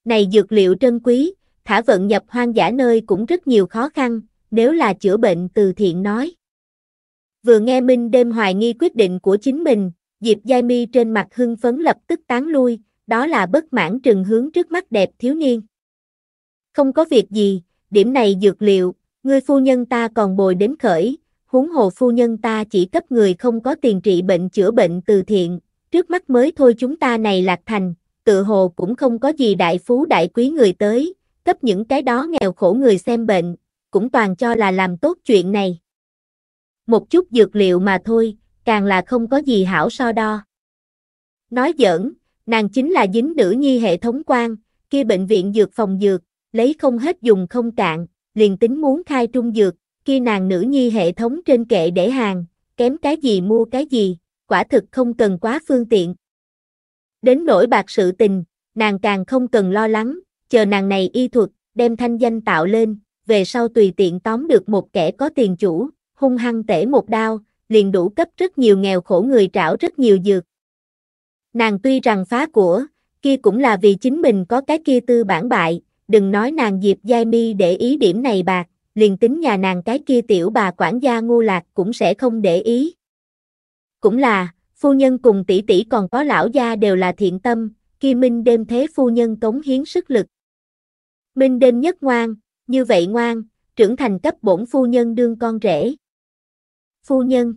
Này dược liệu trân quý, thả vận nhập hoang dã nơi cũng rất nhiều khó khăn, nếu là chữa bệnh từ thiện nói. Vừa nghe Minh đêm hoài nghi quyết định của chính mình, Diệp Giai Mi trên mặt hưng phấn lập tức tán lui, đó là bất mãn trừng hướng trước mắt đẹp thiếu niên. Không có việc gì, điểm này dược liệu, người phu nhân ta còn bồi đến khởi, huống hồ phu nhân ta chỉ cấp người không có tiền trị bệnh chữa bệnh từ thiện, trước mắt mới thôi chúng ta này lạc thành, tự hồ cũng không có gì đại phú đại quý người tới, cấp những cái đó nghèo khổ người xem bệnh, cũng toàn cho là làm tốt chuyện này. Một chút dược liệu mà thôi, càng là không có gì hảo so đo. Nói giỡn, nàng chính là dính nữ nhi hệ thống quan, kia bệnh viện dược phòng dược, lấy không hết dùng không cạn, liền tính muốn khai trung dược, kia nàng nữ nhi hệ thống trên kệ để hàng, kém cái gì mua cái gì, quả thực không cần quá phương tiện. Đến nỗi bạc sự tình, nàng càng không cần lo lắng, chờ nàng này y thuật, đem thanh danh tạo lên, về sau tùy tiện tóm được một kẻ có tiền chủ, hung hăng tể một đao, liền đủ cấp rất nhiều nghèo khổ người trảo rất nhiều dược. Nàng tuy rằng phá của, kia cũng là vì chính mình có cái kia tư bản bại, đừng nói nàng Diệp Giai Mi để ý điểm này bạc, liền tính nhà nàng cái kia tiểu bà quản gia ngu lạc cũng sẽ không để ý. Cũng là, phu nhân cùng tỷ tỷ còn có lão gia đều là thiện tâm, kia Minh đêm thế phu nhân cống hiến sức lực. Minh đêm nhất ngoan, như vậy ngoan, trưởng thành cấp bổn phu nhân đương con rể phu nhân.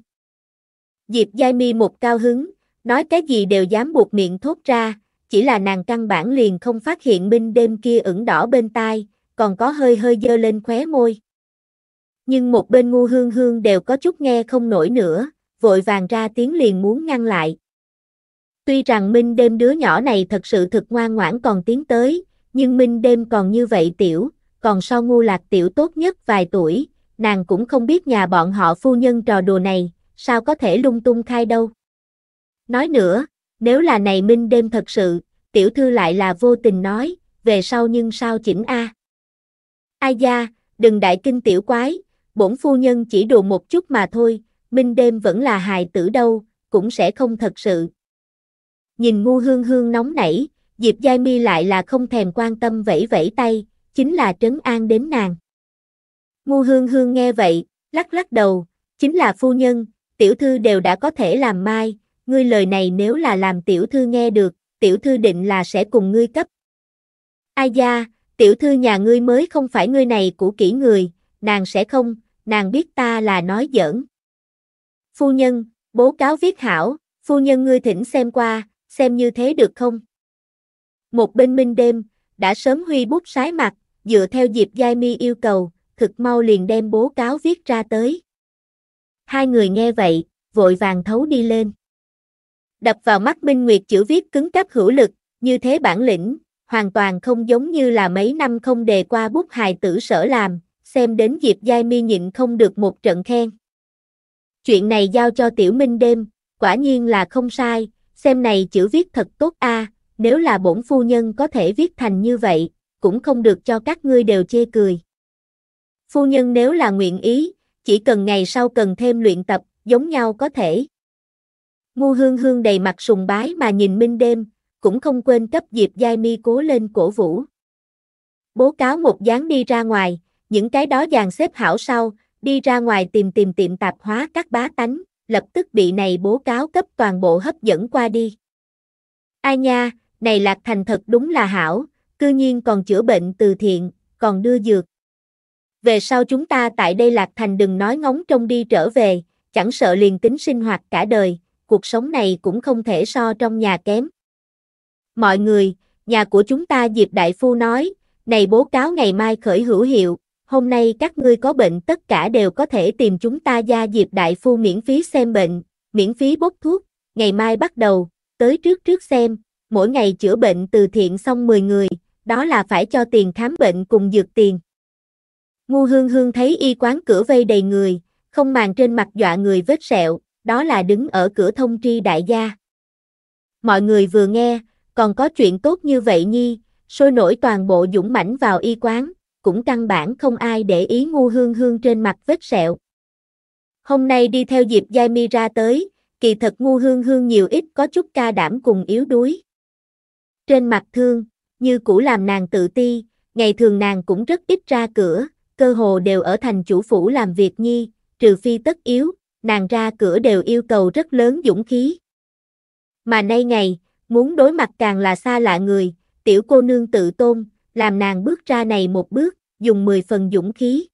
Diệp Giai Mi một cao hứng, nói cái gì đều dám buộc miệng thốt ra, chỉ là nàng căn bản liền không phát hiện minh đêm kia ửng đỏ bên tai, còn có hơi hơi dơ lên khóe môi. Nhưng một bên ngu hương hương đều có chút nghe không nổi nữa, vội vàng ra tiếng liền muốn ngăn lại. Tuy rằng Minh đêm đứa nhỏ này thật sự thật ngoan ngoãn còn tiến tới, nhưng Minh đêm còn như vậy tiểu, còn sau ngu lạc tiểu tốt nhất vài tuổi, nàng cũng không biết nhà bọn họ phu nhân trò đùa này, sao có thể lung tung khai đâu. Nói nữa, nếu là này minh đêm thật sự, tiểu thư lại là vô tình nói, về sau nhưng sao chỉnh a? À? Ai da, đừng đại kinh tiểu quái, bổn phu nhân chỉ đùa một chút mà thôi, minh đêm vẫn là hài tử đâu, cũng sẽ không thật sự. Nhìn ngu hương hương nóng nảy, Diệp Giai Mi lại là không thèm quan tâm vẫy vẫy tay, chính là trấn an đến nàng. Ngu hương hương nghe vậy, lắc lắc đầu, chính là phu nhân, tiểu thư đều đã có thể làm mai, ngươi lời này nếu là làm tiểu thư nghe được, tiểu thư định là sẽ cùng ngươi cấp. Ai da, tiểu thư nhà ngươi mới không phải ngươi này của kỹ người, nàng sẽ không, nàng biết ta là nói giỡn. Phu nhân, bố cáo viết hảo, phu nhân ngươi thỉnh xem qua, xem như thế được không? Một bên minh đêm, đã sớm huy bút sái mặt, dựa theo dịp Giai Mi yêu cầu, thực mau liền đem bố cáo viết ra tới. Hai người nghe vậy, vội vàng thấu đi lên. Đập vào mắt Minh Nguyệt chữ viết cứng cáp hữu lực, như thế bản lĩnh, hoàn toàn không giống như là mấy năm không đề qua bút hài tử sở làm, xem đến Diệp Giai Mi nhịn không được một trận khen. Chuyện này giao cho Tiểu Minh đêm, quả nhiên là không sai, xem này chữ viết thật tốt a, nếu là bổn phu nhân có thể viết thành như vậy, cũng không được cho các ngươi đều chê cười. Phu nhân nếu là nguyện ý, chỉ cần ngày sau cần thêm luyện tập, giống nhau có thể. Ngu hương hương đầy mặt sùng bái mà nhìn minh đêm, cũng không quên cấp Diệp Giai Mi cố lên cổ vũ. Bố cáo một dáng đi ra ngoài, những cái đó dàn xếp hảo sau, đi ra ngoài tìm tìm tiệm tạp hóa các bá tánh, lập tức bị này bố cáo cấp toàn bộ hấp dẫn qua đi. Ai nha, này Lạc Thành thật đúng là hảo, cư nhiên còn chữa bệnh từ thiện, còn đưa dược, về sau chúng ta tại đây lạc thành đừng nói ngóng trông đi trở về, chẳng sợ liền tính sinh hoạt cả đời, cuộc sống này cũng không thể so trong nhà kém. Mọi người, nhà của chúng ta Diệp Đại Phu nói, này bố cáo ngày mai khởi hữu hiệu, hôm nay các ngươi có bệnh tất cả đều có thể tìm chúng ta gia Diệp Đại Phu miễn phí xem bệnh, miễn phí bốc thuốc, ngày mai bắt đầu, tới trước trước xem, mỗi ngày chữa bệnh từ thiện xong 10 người, đó là phải cho tiền khám bệnh cùng dược tiền. Ngu hương hương thấy y quán cửa vây đầy người, không màng trên mặt dọa người vết sẹo, đó là đứng ở cửa thông tri đại gia. Mọi người vừa nghe, còn có chuyện tốt như vậy nhi, sôi nổi toàn bộ dũng mãnh vào y quán, cũng căn bản không ai để ý ngu hương hương trên mặt vết sẹo. Hôm nay đi theo dịp Giai Mi ra tới, kỳ thật ngu hương hương nhiều ít có chút ca đảm cùng yếu đuối. Trên mặt thương, như cũ làm nàng tự ti, ngày thường nàng cũng rất ít ra cửa, cơ hồ đều ở thành chủ phủ làm việc nhi, trừ phi tất yếu, nàng ra cửa đều yêu cầu rất lớn dũng khí. Mà nay ngày, muốn đối mặt càng là xa lạ người, tiểu cô nương tự tôn, làm nàng bước ra này một bước, dùng 10 phần dũng khí.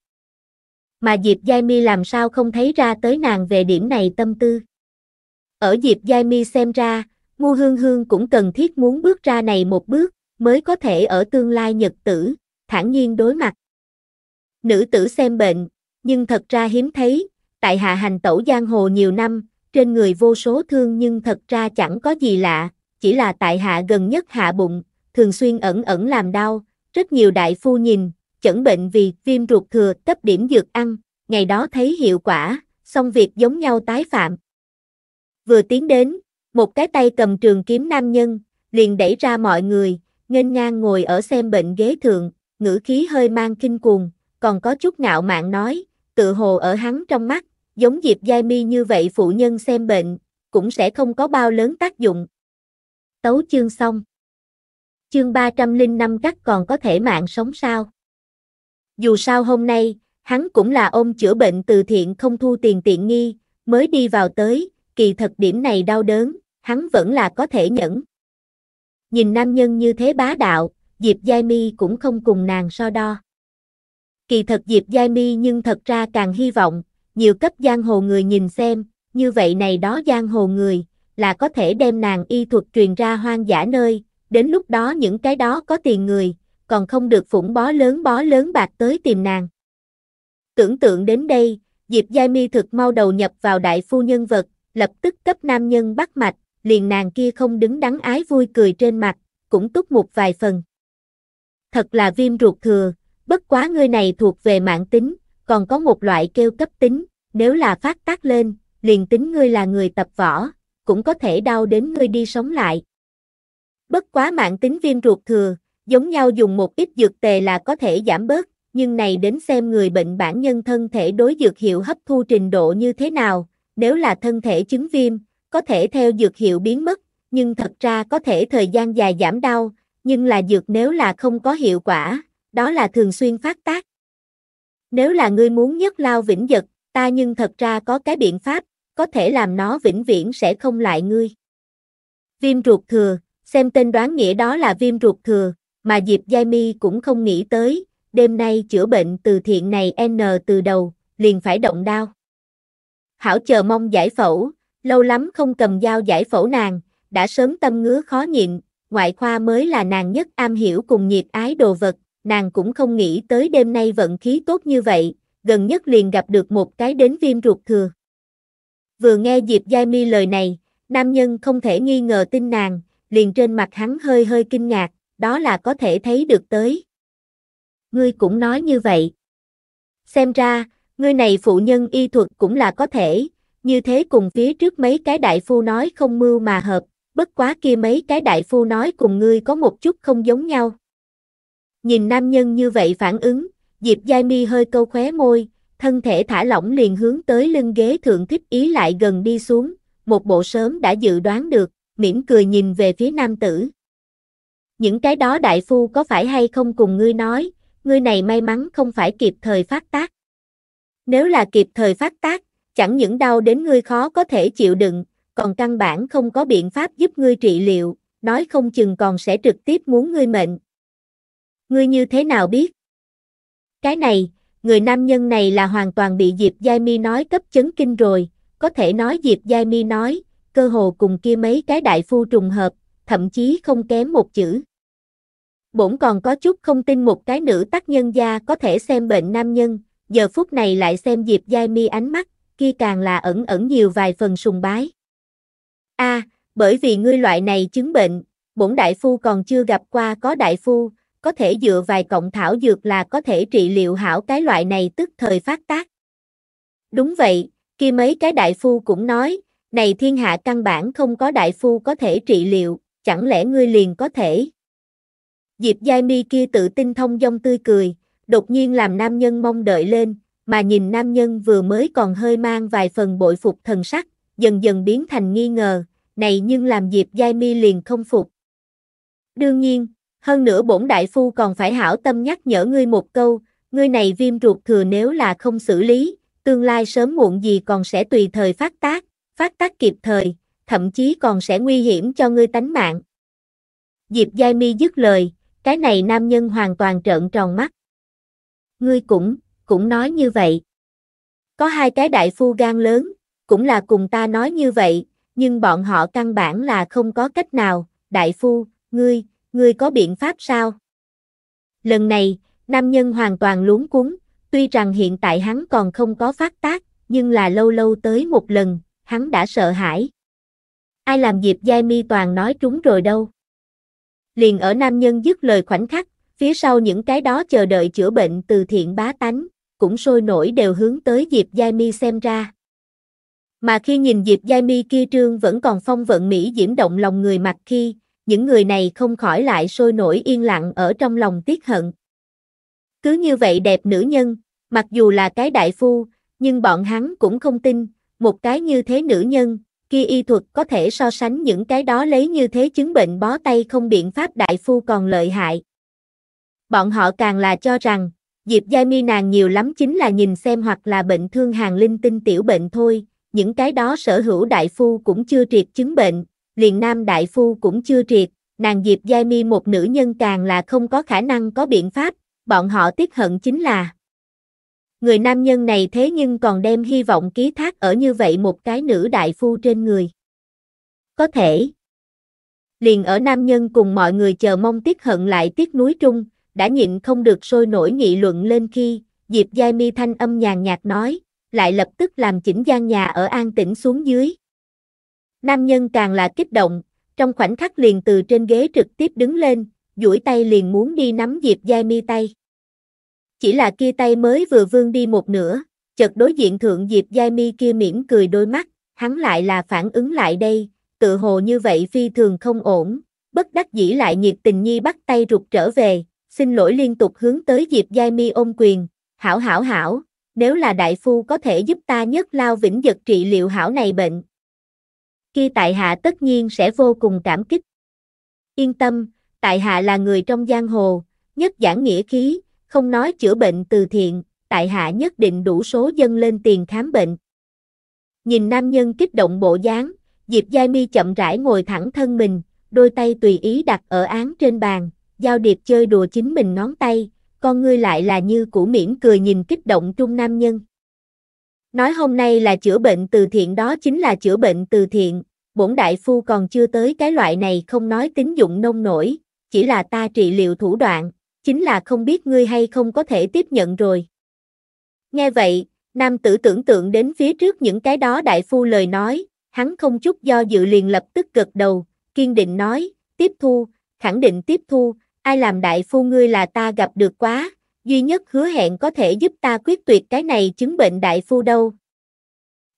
Mà Diệp Giai Mi làm sao không thấy ra tới nàng về điểm này tâm tư. Ở Diệp Giai Mi xem ra, Ngu Hương Hương cũng cần thiết muốn bước ra này một bước, mới có thể ở tương lai nhật tử, thản nhiên đối mặt nữ tử xem bệnh, nhưng thật ra hiếm thấy, tại hạ hành tẩu giang hồ nhiều năm, trên người vô số thương nhưng thật ra chẳng có gì lạ, chỉ là tại hạ gần nhất hạ bụng, thường xuyên ẩn ẩn làm đau, rất nhiều đại phu nhìn, chẩn bệnh vì viêm ruột thừa tấp điểm dược ăn, ngày đó thấy hiệu quả, xong việc giống nhau tái phạm. Vừa tiến đến, một cái tay cầm trường kiếm nam nhân, liền đẩy ra mọi người, nghênh ngang ngồi ở xem bệnh ghế thượng, ngữ khí hơi mang kinh cuồng, còn có chút ngạo mạn nói, tự hồ ở hắn trong mắt, giống Diệp Giai Mi như vậy phụ nhân xem bệnh, cũng sẽ không có bao lớn tác dụng. Tấu chương xong. Chương 305 cắt còn có thể mạng sống sao? Dù sao hôm nay, hắn cũng là ôm chữa bệnh từ thiện không thu tiền tiện nghi, mới đi vào tới, kỳ thật điểm này đau đớn, hắn vẫn là có thể nhẫn. Nhìn nam nhân như thế bá đạo, Diệp Giai Mi cũng không cùng nàng so đo kỳ thật Diệp Giai Mi nhưng thật ra càng hy vọng, nhiều cấp giang hồ người nhìn xem, như vậy này đó giang hồ người, là có thể đem nàng y thuật truyền ra hoang dã nơi, đến lúc đó những cái đó có tiền người, còn không được phủng bó lớn bó lớn bạc tới tìm nàng. Tưởng tượng đến đây, Diệp Giai Mi thực mau đầu nhập vào đại phu nhân vật, lập tức cấp nam nhân bắt mạch, liền nàng kia không đứng đắn ái vui cười trên mặt, cũng túc một vài phần. Thật là viêm ruột thừa, bất quá ngươi này thuộc về mạng tính, còn có một loại kêu cấp tính, nếu là phát tác lên, liền tính ngươi là người tập võ, cũng có thể đau đến ngươi đi sống lại. Bất quá mạng tính viêm ruột thừa, giống nhau dùng một ít dược tề là có thể giảm bớt, nhưng này đến xem người bệnh bản nhân thân thể đối dược hiệu hấp thu trình độ như thế nào, nếu là thân thể chứng viêm, có thể theo dược hiệu biến mất, nhưng thật ra có thể thời gian dài giảm đau, nhưng là dược nếu là không có hiệu quả, đó là thường xuyên phát tác. Nếu là ngươi muốn nhất lao vĩnh giật, ta nhưng thật ra có cái biện pháp, có thể làm nó vĩnh viễn sẽ không lại ngươi. Viêm ruột thừa, xem tên đoán nghĩa đó là viêm ruột thừa, mà Diệp Giai Mi cũng không nghĩ tới, đêm nay chữa bệnh từ thiện này N từ đầu, liền phải động đao. Hảo chờ mong giải phẫu, lâu lắm không cầm dao giải phẫu nàng, đã sớm tâm ngứa khó nhịn, ngoại khoa mới là nàng nhất am hiểu cùng nhiệt ái đồ vật, nàng cũng không nghĩ tới đêm nay vận khí tốt như vậy, gần nhất liền gặp được một cái đến viêm ruột thừa. Vừa nghe Diệp Giai Mi lời này, nam nhân không thể nghi ngờ tin nàng, liền trên mặt hắn hơi hơi kinh ngạc, đó là có thể thấy được tới. Ngươi cũng nói như vậy. Xem ra, ngươi này phụ nhân y thuật cũng là có thể, như thế cùng phía trước mấy cái đại phu nói không mưu mà hợp, bất quá kia mấy cái đại phu nói cùng ngươi có một chút không giống nhau. Nhìn nam nhân như vậy phản ứng, Diệp Giai Mi hơi câu khóe môi, thân thể thả lỏng liền hướng tới lưng ghế thượng thích ý lại gần đi xuống, một bộ sớm đã dự đoán được, mỉm cười nhìn về phía nam tử. Những cái đó đại phu có phải hay không cùng ngươi nói, ngươi này may mắn không phải kịp thời phát tác. Nếu là kịp thời phát tác, chẳng những đau đến ngươi khó có thể chịu đựng, còn căn bản không có biện pháp giúp ngươi trị liệu, nói không chừng còn sẽ trực tiếp muốn ngươi mệnh, ngươi như thế nào biết? Cái này, người nam nhân này là hoàn toàn bị Diệp Giai Mi nói cấp chấn kinh rồi, có thể nói Diệp Giai Mi nói, cơ hồ cùng kia mấy cái đại phu trùng hợp, thậm chí không kém một chữ. Bổn còn có chút không tin một cái nữ tác nhân gia có thể xem bệnh nam nhân, giờ phút này lại xem Diệp Giai Mi ánh mắt, kia càng là ẩn ẩn nhiều vài phần sùng bái. A, bởi vì ngươi loại này chứng bệnh, bổn đại phu còn chưa gặp qua có đại phu, có thể dựa vài cộng thảo dược là có thể trị liệu hảo cái loại này tức thời phát tác. Đúng vậy, kia mấy cái đại phu cũng nói, này thiên hạ căn bản không có đại phu có thể trị liệu, chẳng lẽ ngươi liền có thể. Diệp Giai Mi kia tự tin thông dong tươi cười, đột nhiên làm nam nhân mong đợi lên, mà nhìn nam nhân vừa mới còn hơi mang vài phần bội phục thần sắc, dần dần biến thành nghi ngờ, này nhưng làm Diệp Giai Mi liền không phục. Đương nhiên, hơn nữa bổn đại phu còn phải hảo tâm nhắc nhở ngươi một câu, ngươi này viêm ruột thừa nếu là không xử lý, tương lai sớm muộn gì còn sẽ tùy thời phát tác, phát tác kịp thời, thậm chí còn sẽ nguy hiểm cho ngươi tánh mạng. Diệp Giai Mi dứt lời, cái này nam nhân hoàn toàn trợn tròn mắt. Ngươi cũng, cũng nói như vậy. Có hai cái đại phu gan lớn, cũng là cùng ta nói như vậy, nhưng bọn họ căn bản là không có cách nào, đại phu, ngươi, ngươi có biện pháp sao? Lần này, nam nhân hoàn toàn luống cuống, tuy rằng hiện tại hắn còn không có phát tác, nhưng là lâu lâu tới một lần, hắn đã sợ hãi. Ai làm Diệp Giai Mi toàn nói trúng rồi đâu. Liền ở nam nhân dứt lời khoảnh khắc, phía sau những cái đó chờ đợi chữa bệnh từ thiện bá tánh, cũng sôi nổi đều hướng tới Diệp Giai Mi xem ra. Mà khi nhìn Diệp Giai Mi kia trương vẫn còn phong vận Mỹ diễm động lòng người mặt khi, những người này không khỏi lại sôi nổi yên lặng ở trong lòng tiếc hận. Cứ như vậy đẹp nữ nhân, mặc dù là cái đại phu, nhưng bọn hắn cũng không tin, một cái như thế nữ nhân, kia y thuật có thể so sánh những cái đó lấy như thế chứng bệnh bó tay không biện pháp đại phu còn lợi hại. Bọn họ càng là cho rằng, Diệp Giai Mi nàng nhiều lắm chính là nhìn xem hoặc là bệnh thương hàng linh tinh tiểu bệnh thôi, những cái đó sở hữu đại phu cũng chưa triệt chứng bệnh, liền nam đại phu cũng chưa triệt, nàng Diệp Giai Mi một nữ nhân càng là không có khả năng có biện pháp, bọn họ tiếc hận chính là Người nam nhân này thế nhưng còn đem hy vọng ký thác ở như vậy một cái nữ đại phu trên người. Có thể. Liền ở nam nhân cùng mọi người chờ mong tiếc hận lại tiếc núi trung, đã nhịn không được sôi nổi nghị luận lên khi, Diệp Giai Mi thanh âm nhàn nhạt nói, lại lập tức làm chỉnh gian nhà ở an tĩnh xuống dưới. Nam nhân càng là kích động, trong khoảnh khắc liền từ trên ghế trực tiếp đứng lên, duỗi tay liền muốn đi nắm Diệp Giai Mi tay. Chỉ là kia tay mới vừa vươn đi một nửa, chợt đối diện thượng Diệp Giai Mi kia mỉm cười đôi mắt, hắn lại là phản ứng lại đây, tự hồ như vậy phi thường không ổn, bất đắc dĩ lại nhiệt tình nhi bắt tay rụt trở về, xin lỗi liên tục hướng tới Diệp Giai Mi ôm quyền, hảo hảo hảo, nếu là đại phu có thể giúp ta nhất lao vĩnh vật trị liệu hảo này bệnh, kia tại hạ tất nhiên sẽ vô cùng cảm kích. Yên tâm, tại hạ là người trong giang hồ, nhất giảng nghĩa khí, không nói chữa bệnh từ thiện, tại hạ nhất định đủ số dân lên tiền khám bệnh. Nhìn nam nhân kích động bộ dáng, Diệp Giai Mi chậm rãi ngồi thẳng thân mình, đôi tay tùy ý đặt ở án trên bàn, giao điệp chơi đùa chính mình ngón tay, con ngươi lại là như củ miễn cười nhìn kích động trung nam nhân. Nói hôm nay là chữa bệnh từ thiện đó chính là chữa bệnh từ thiện, bổn đại phu còn chưa tới cái loại này không nói tính dụng nông nổi, chỉ là ta trị liệu thủ đoạn, chính là không biết ngươi hay không có thể tiếp nhận rồi. Nghe vậy, nam tử tưởng tượng đến phía trước những cái đó đại phu lời nói, hắn không chút do dự liền lập tức gật đầu, kiên định nói, tiếp thu, khẳng định tiếp thu, ai làm đại phu ngươi là ta gặp được quá, duy nhất hứa hẹn có thể giúp ta quyết tuyệt cái này chứng bệnh đại phu đâu.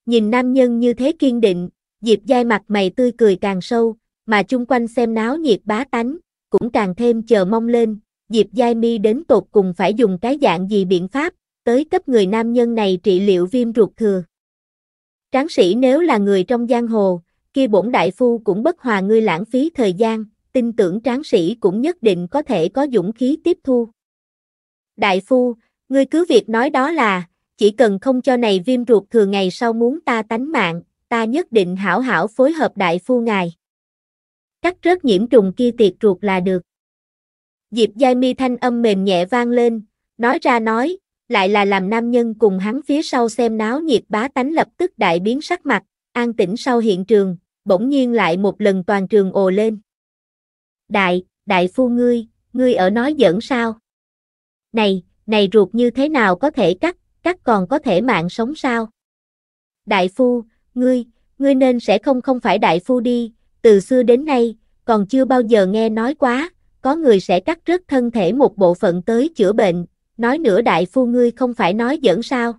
Nhìn nam nhân như thế kiên định, Diệp Giai mặt mày tươi cười càng sâu, mà chung quanh xem náo nhiệt bá tánh, cũng càng thêm chờ mong lên, Diệp Giai mi đến tột cùng phải dùng cái dạng gì biện pháp, tới cấp người nam nhân này trị liệu viêm ruột thừa. Tráng sĩ nếu là người trong giang hồ, kia bổn đại phu cũng bất hòa ngươi lãng phí thời gian, tin tưởng tráng sĩ cũng nhất định có thể có dũng khí tiếp thu đại phu, ngươi cứ việc nói đó là, chỉ cần không cho này viêm ruột thừa ngày sau muốn ta tánh mạng, ta nhất định hảo hảo phối hợp đại phu ngài. Cắt rớt nhiễm trùng kia tiệt ruột là được. Diệp Giai Mi thanh âm mềm nhẹ vang lên, nói ra nói, lại là làm nam nhân cùng hắn phía sau xem náo nhiệt bá tánh lập tức đại biến sắc mặt, an tĩnh sau hiện trường, bỗng nhiên lại một lần toàn trường ồ lên. Đại, đại phu ngươi, ngươi ở nói giỡn sao? này, này ruột như thế nào có thể cắt, cắt còn có thể mạng sống sao? Đại phu, ngươi, ngươi nên sẽ không không phải đại phu đi, từ xưa đến nay, còn chưa bao giờ nghe nói quá, có người sẽ cắt rớt thân thể một bộ phận tới chữa bệnh, nói nữa đại phu ngươi không phải nói giỡn sao?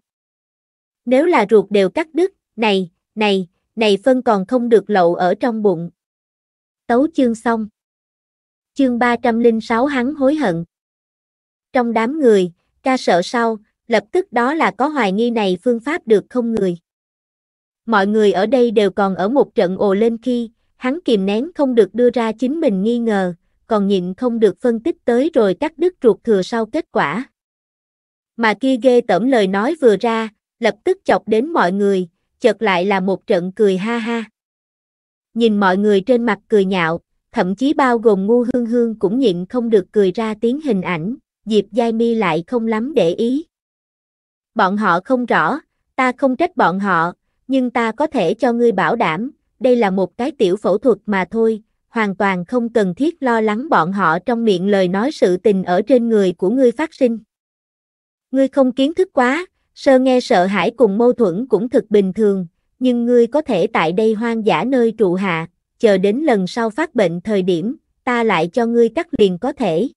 Nếu là ruột đều cắt đứt, này, này, này phân còn không được lậu ở trong bụng. Tấu chương xong. Chương 306 hắn hối hận trong đám người, ca sợ sau, lập tức đó là có hoài nghi này phương pháp được không người. Mọi người ở đây đều còn ở một trận ồ lên khi, hắn kìm nén không được đưa ra chính mình nghi ngờ, còn nhịn không được phân tích tới rồi cắt đứt ruột thừa sau kết quả. Mà kia ghê tẩm lời nói vừa ra, lập tức chọc đến mọi người, chợt lại là một trận cười ha ha. Nhìn mọi người trên mặt cười nhạo, thậm chí bao gồm ngu hương hương cũng nhịn không được cười ra tiếng hình ảnh, Diệp Giai Mi lại không lắm để ý. Bọn họ không rõ, ta không trách bọn họ, nhưng ta có thể cho ngươi bảo đảm, đây là một cái tiểu phẫu thuật mà thôi, hoàn toàn không cần thiết lo lắng bọn họ trong miệng lời nói sự tình ở trên người của ngươi phát sinh. Ngươi không kiến thức quá, sơ nghe sợ hãi cùng mâu thuẫn cũng thực bình thường, nhưng ngươi có thể tại đây hoang dã nơi trụ hạ, chờ đến lần sau phát bệnh thời điểm, ta lại cho ngươi cắt liền có thể.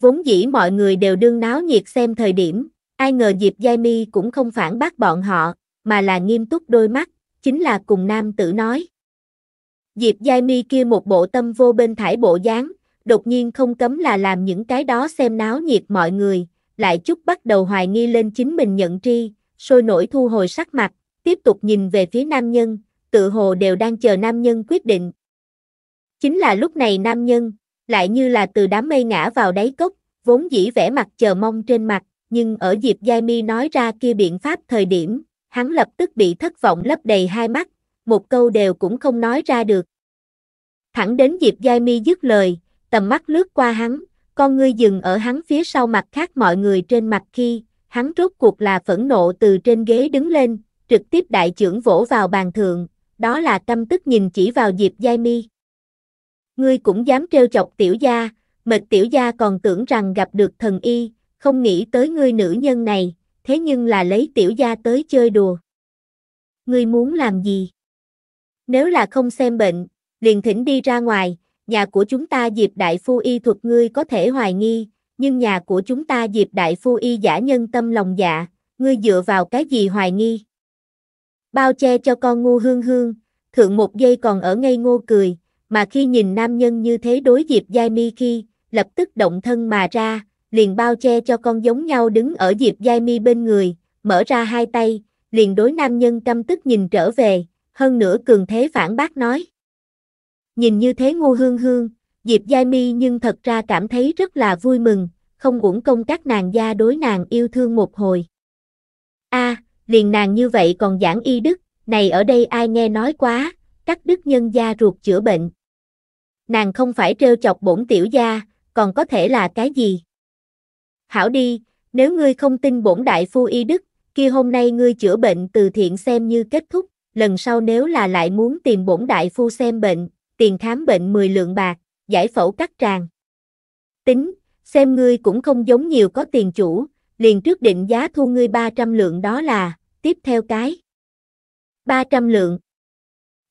Vốn dĩ mọi người đều đương náo nhiệt xem thời điểm, ai ngờ Diệp Giai Mi cũng không phản bác bọn họ, mà là nghiêm túc đôi mắt, chính là cùng nam tử nói. Diệp Giai Mi kia một bộ tâm vô bên thải bộ dáng, đột nhiên không cấm là làm những cái đó xem náo nhiệt mọi người, lại chút bắt đầu hoài nghi lên chính mình nhận tri, sôi nổi thu hồi sắc mặt, tiếp tục nhìn về phía nam nhân, tự hồ đều đang chờ nam nhân quyết định. Chính là lúc này nam nhân, lại như là từ đám mây ngã vào đáy cốc, vốn dĩ vẻ mặt chờ mong trên mặt, nhưng ở dịp Giai Mi nói ra kia biện pháp thời điểm, hắn lập tức bị thất vọng lấp đầy hai mắt, một câu đều cũng không nói ra được. Thẳng đến Diệp Giai Mi dứt lời, tầm mắt lướt qua hắn, con ngươi dừng ở hắn phía sau mặt khác mọi người trên mặt khi, hắn rốt cuộc là phẫn nộ từ trên ghế đứng lên, trực tiếp đại trưởng vỗ vào bàn thượng, đó là căm tức nhìn chỉ vào Diệp Giai Mi. Ngươi cũng dám trêu chọc tiểu gia, mệt tiểu gia còn tưởng rằng gặp được thần y, không nghĩ tới ngươi nữ nhân này, thế nhưng là lấy tiểu gia tới chơi đùa. Ngươi muốn làm gì? Nếu là không xem bệnh, liền thỉnh đi ra ngoài, nhà của chúng ta Diệp Đại Phu Y thuật ngươi có thể hoài nghi, nhưng nhà của chúng ta Diệp Đại Phu Y giả nhân tâm lòng dạ, ngươi dựa vào cái gì hoài nghi? Bao che cho con ngu hương hương, thượng một giây còn ở ngây ngô cười, mà khi nhìn nam nhân như thế đối Diệp Giai Mi khi, lập tức động thân mà ra, liền bao che cho con giống nhau đứng ở Diệp Giai Mi bên người, mở ra hai tay, liền đối nam nhân căm tức nhìn trở về, hơn nữa cường thế phản bác nói. Nhìn như thế ngô hương hương, Diệp Giai Mi nhưng thật ra cảm thấy rất là vui mừng, không uổng công các nàng gia đối nàng yêu thương một hồi. a liền nàng như vậy còn giảng y đức, này ở đây ai nghe nói quá, các đức nhân gia ruột chữa bệnh nàng không phải trêu chọc bổn tiểu gia, còn có thể là cái gì? Hảo đi, nếu ngươi không tin bổn đại phu y đức, kia hôm nay ngươi chữa bệnh từ thiện xem như kết thúc, lần sau nếu là lại muốn tìm bổn đại phu xem bệnh, tiền khám bệnh 10 lượng bạc, giải phẫu cắt tràn. Tính, xem ngươi cũng không giống nhiều có tiền chủ, liền trước định giá thu ngươi 300 lượng đó là, tiếp theo cái. 300 lượng.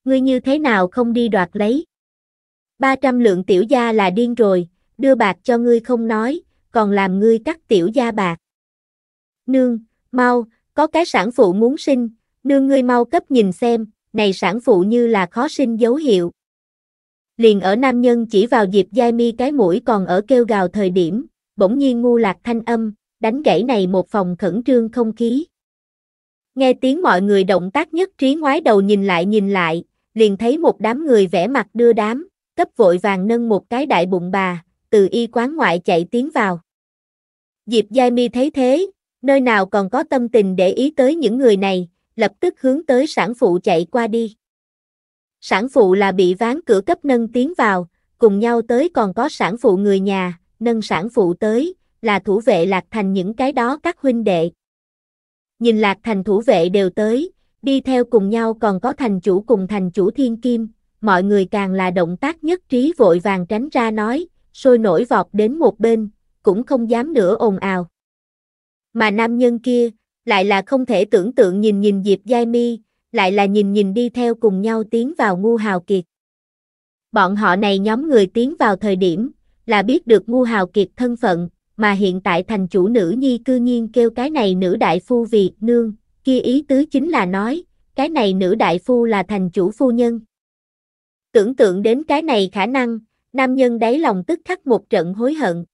Ngươi như thế nào không đi đoạt lấy? 300 lượng tiểu gia là điên rồi, đưa bạc cho ngươi không nói, còn làm ngươi cắt tiểu gia bạc. Nương, mau, có cái sản phụ muốn sinh, nương ngươi mau cấp nhìn xem, này sản phụ như là khó sinh dấu hiệu. Liền ở nam nhân chỉ vào dịp dai mi cái mũi còn ở kêu gào thời điểm, bỗng nhiên ngu lạc thanh âm, đánh gãy này một phòng khẩn trương không khí. Nghe tiếng mọi người động tác nhất trí ngoái đầu nhìn lại nhìn lại, liền thấy một đám người vẽ mặt đưa đám, cấp vội vàng nâng một cái đại bụng bà, từ y quán ngoại chạy tiến vào. Diệp Giai Mi thấy thế, nơi nào còn có tâm tình để ý tới những người này, lập tức hướng tới sản phụ chạy qua đi. Sản phụ là bị ván cửa cấp nâng tiến vào, cùng nhau tới còn có sản phụ người nhà, nâng sản phụ tới, là thủ vệ Lạc Thành những cái đó các huynh đệ. Nhìn Lạc Thành thủ vệ đều tới, đi theo cùng nhau còn có thành chủ cùng thành chủ Thiên Kim, mọi người càng là động tác nhất trí vội vàng tránh ra nói, sôi nổi vọt đến một bên, cũng không dám nữa ồn ào. Mà nam nhân kia, lại là không thể tưởng tượng nhìn nhìn Diệp Giai Mi, lại là nhìn nhìn đi theo cùng nhau tiến vào ngu hào kiệt. Bọn họ này nhóm người tiến vào thời điểm, là biết được ngu hào kiệt thân phận, mà hiện tại thành chủ nữ nhi cư nhiên kêu cái này nữ đại phu vì nương, kia ý tứ chính là nói, cái này nữ đại phu là thành chủ phu nhân. Tưởng tượng đến cái này khả năng, nam nhân đáy lòng tức khắc một trận hối hận.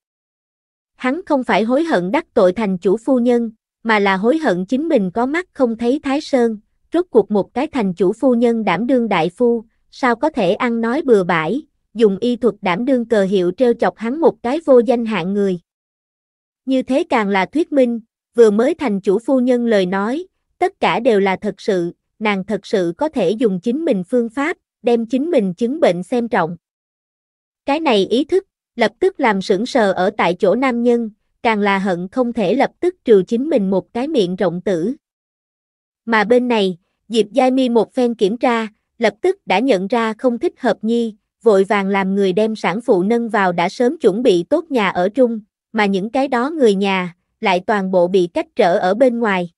Hắn không phải hối hận đắc tội thành chủ phu nhân, mà là hối hận chính mình có mắt không thấy Thái Sơn, rốt cuộc một cái thành chủ phu nhân đảm đương đại phu, sao có thể ăn nói bừa bãi, dùng y thuật đảm đương cờ hiệu treo chọc hắn một cái vô danh hạng người. Như thế càng là thuyết minh, vừa mới thành chủ phu nhân lời nói, tất cả đều là thật sự, nàng thật sự có thể dùng chính mình phương pháp, đem chính mình chứng bệnh xem trọng. Cái này ý thức, lập tức làm sững sờ ở tại chỗ nam nhân, càng là hận không thể lập tức trừ chính mình một cái miệng rộng tử. Mà bên này, Diệp Giai Mi một phen kiểm tra, lập tức đã nhận ra không thích hợp nhi, vội vàng làm người đem sản phụ nâng vào đã sớm chuẩn bị tốt nhà ở trung, mà những cái đó người nhà, lại toàn bộ bị cách trở ở bên ngoài.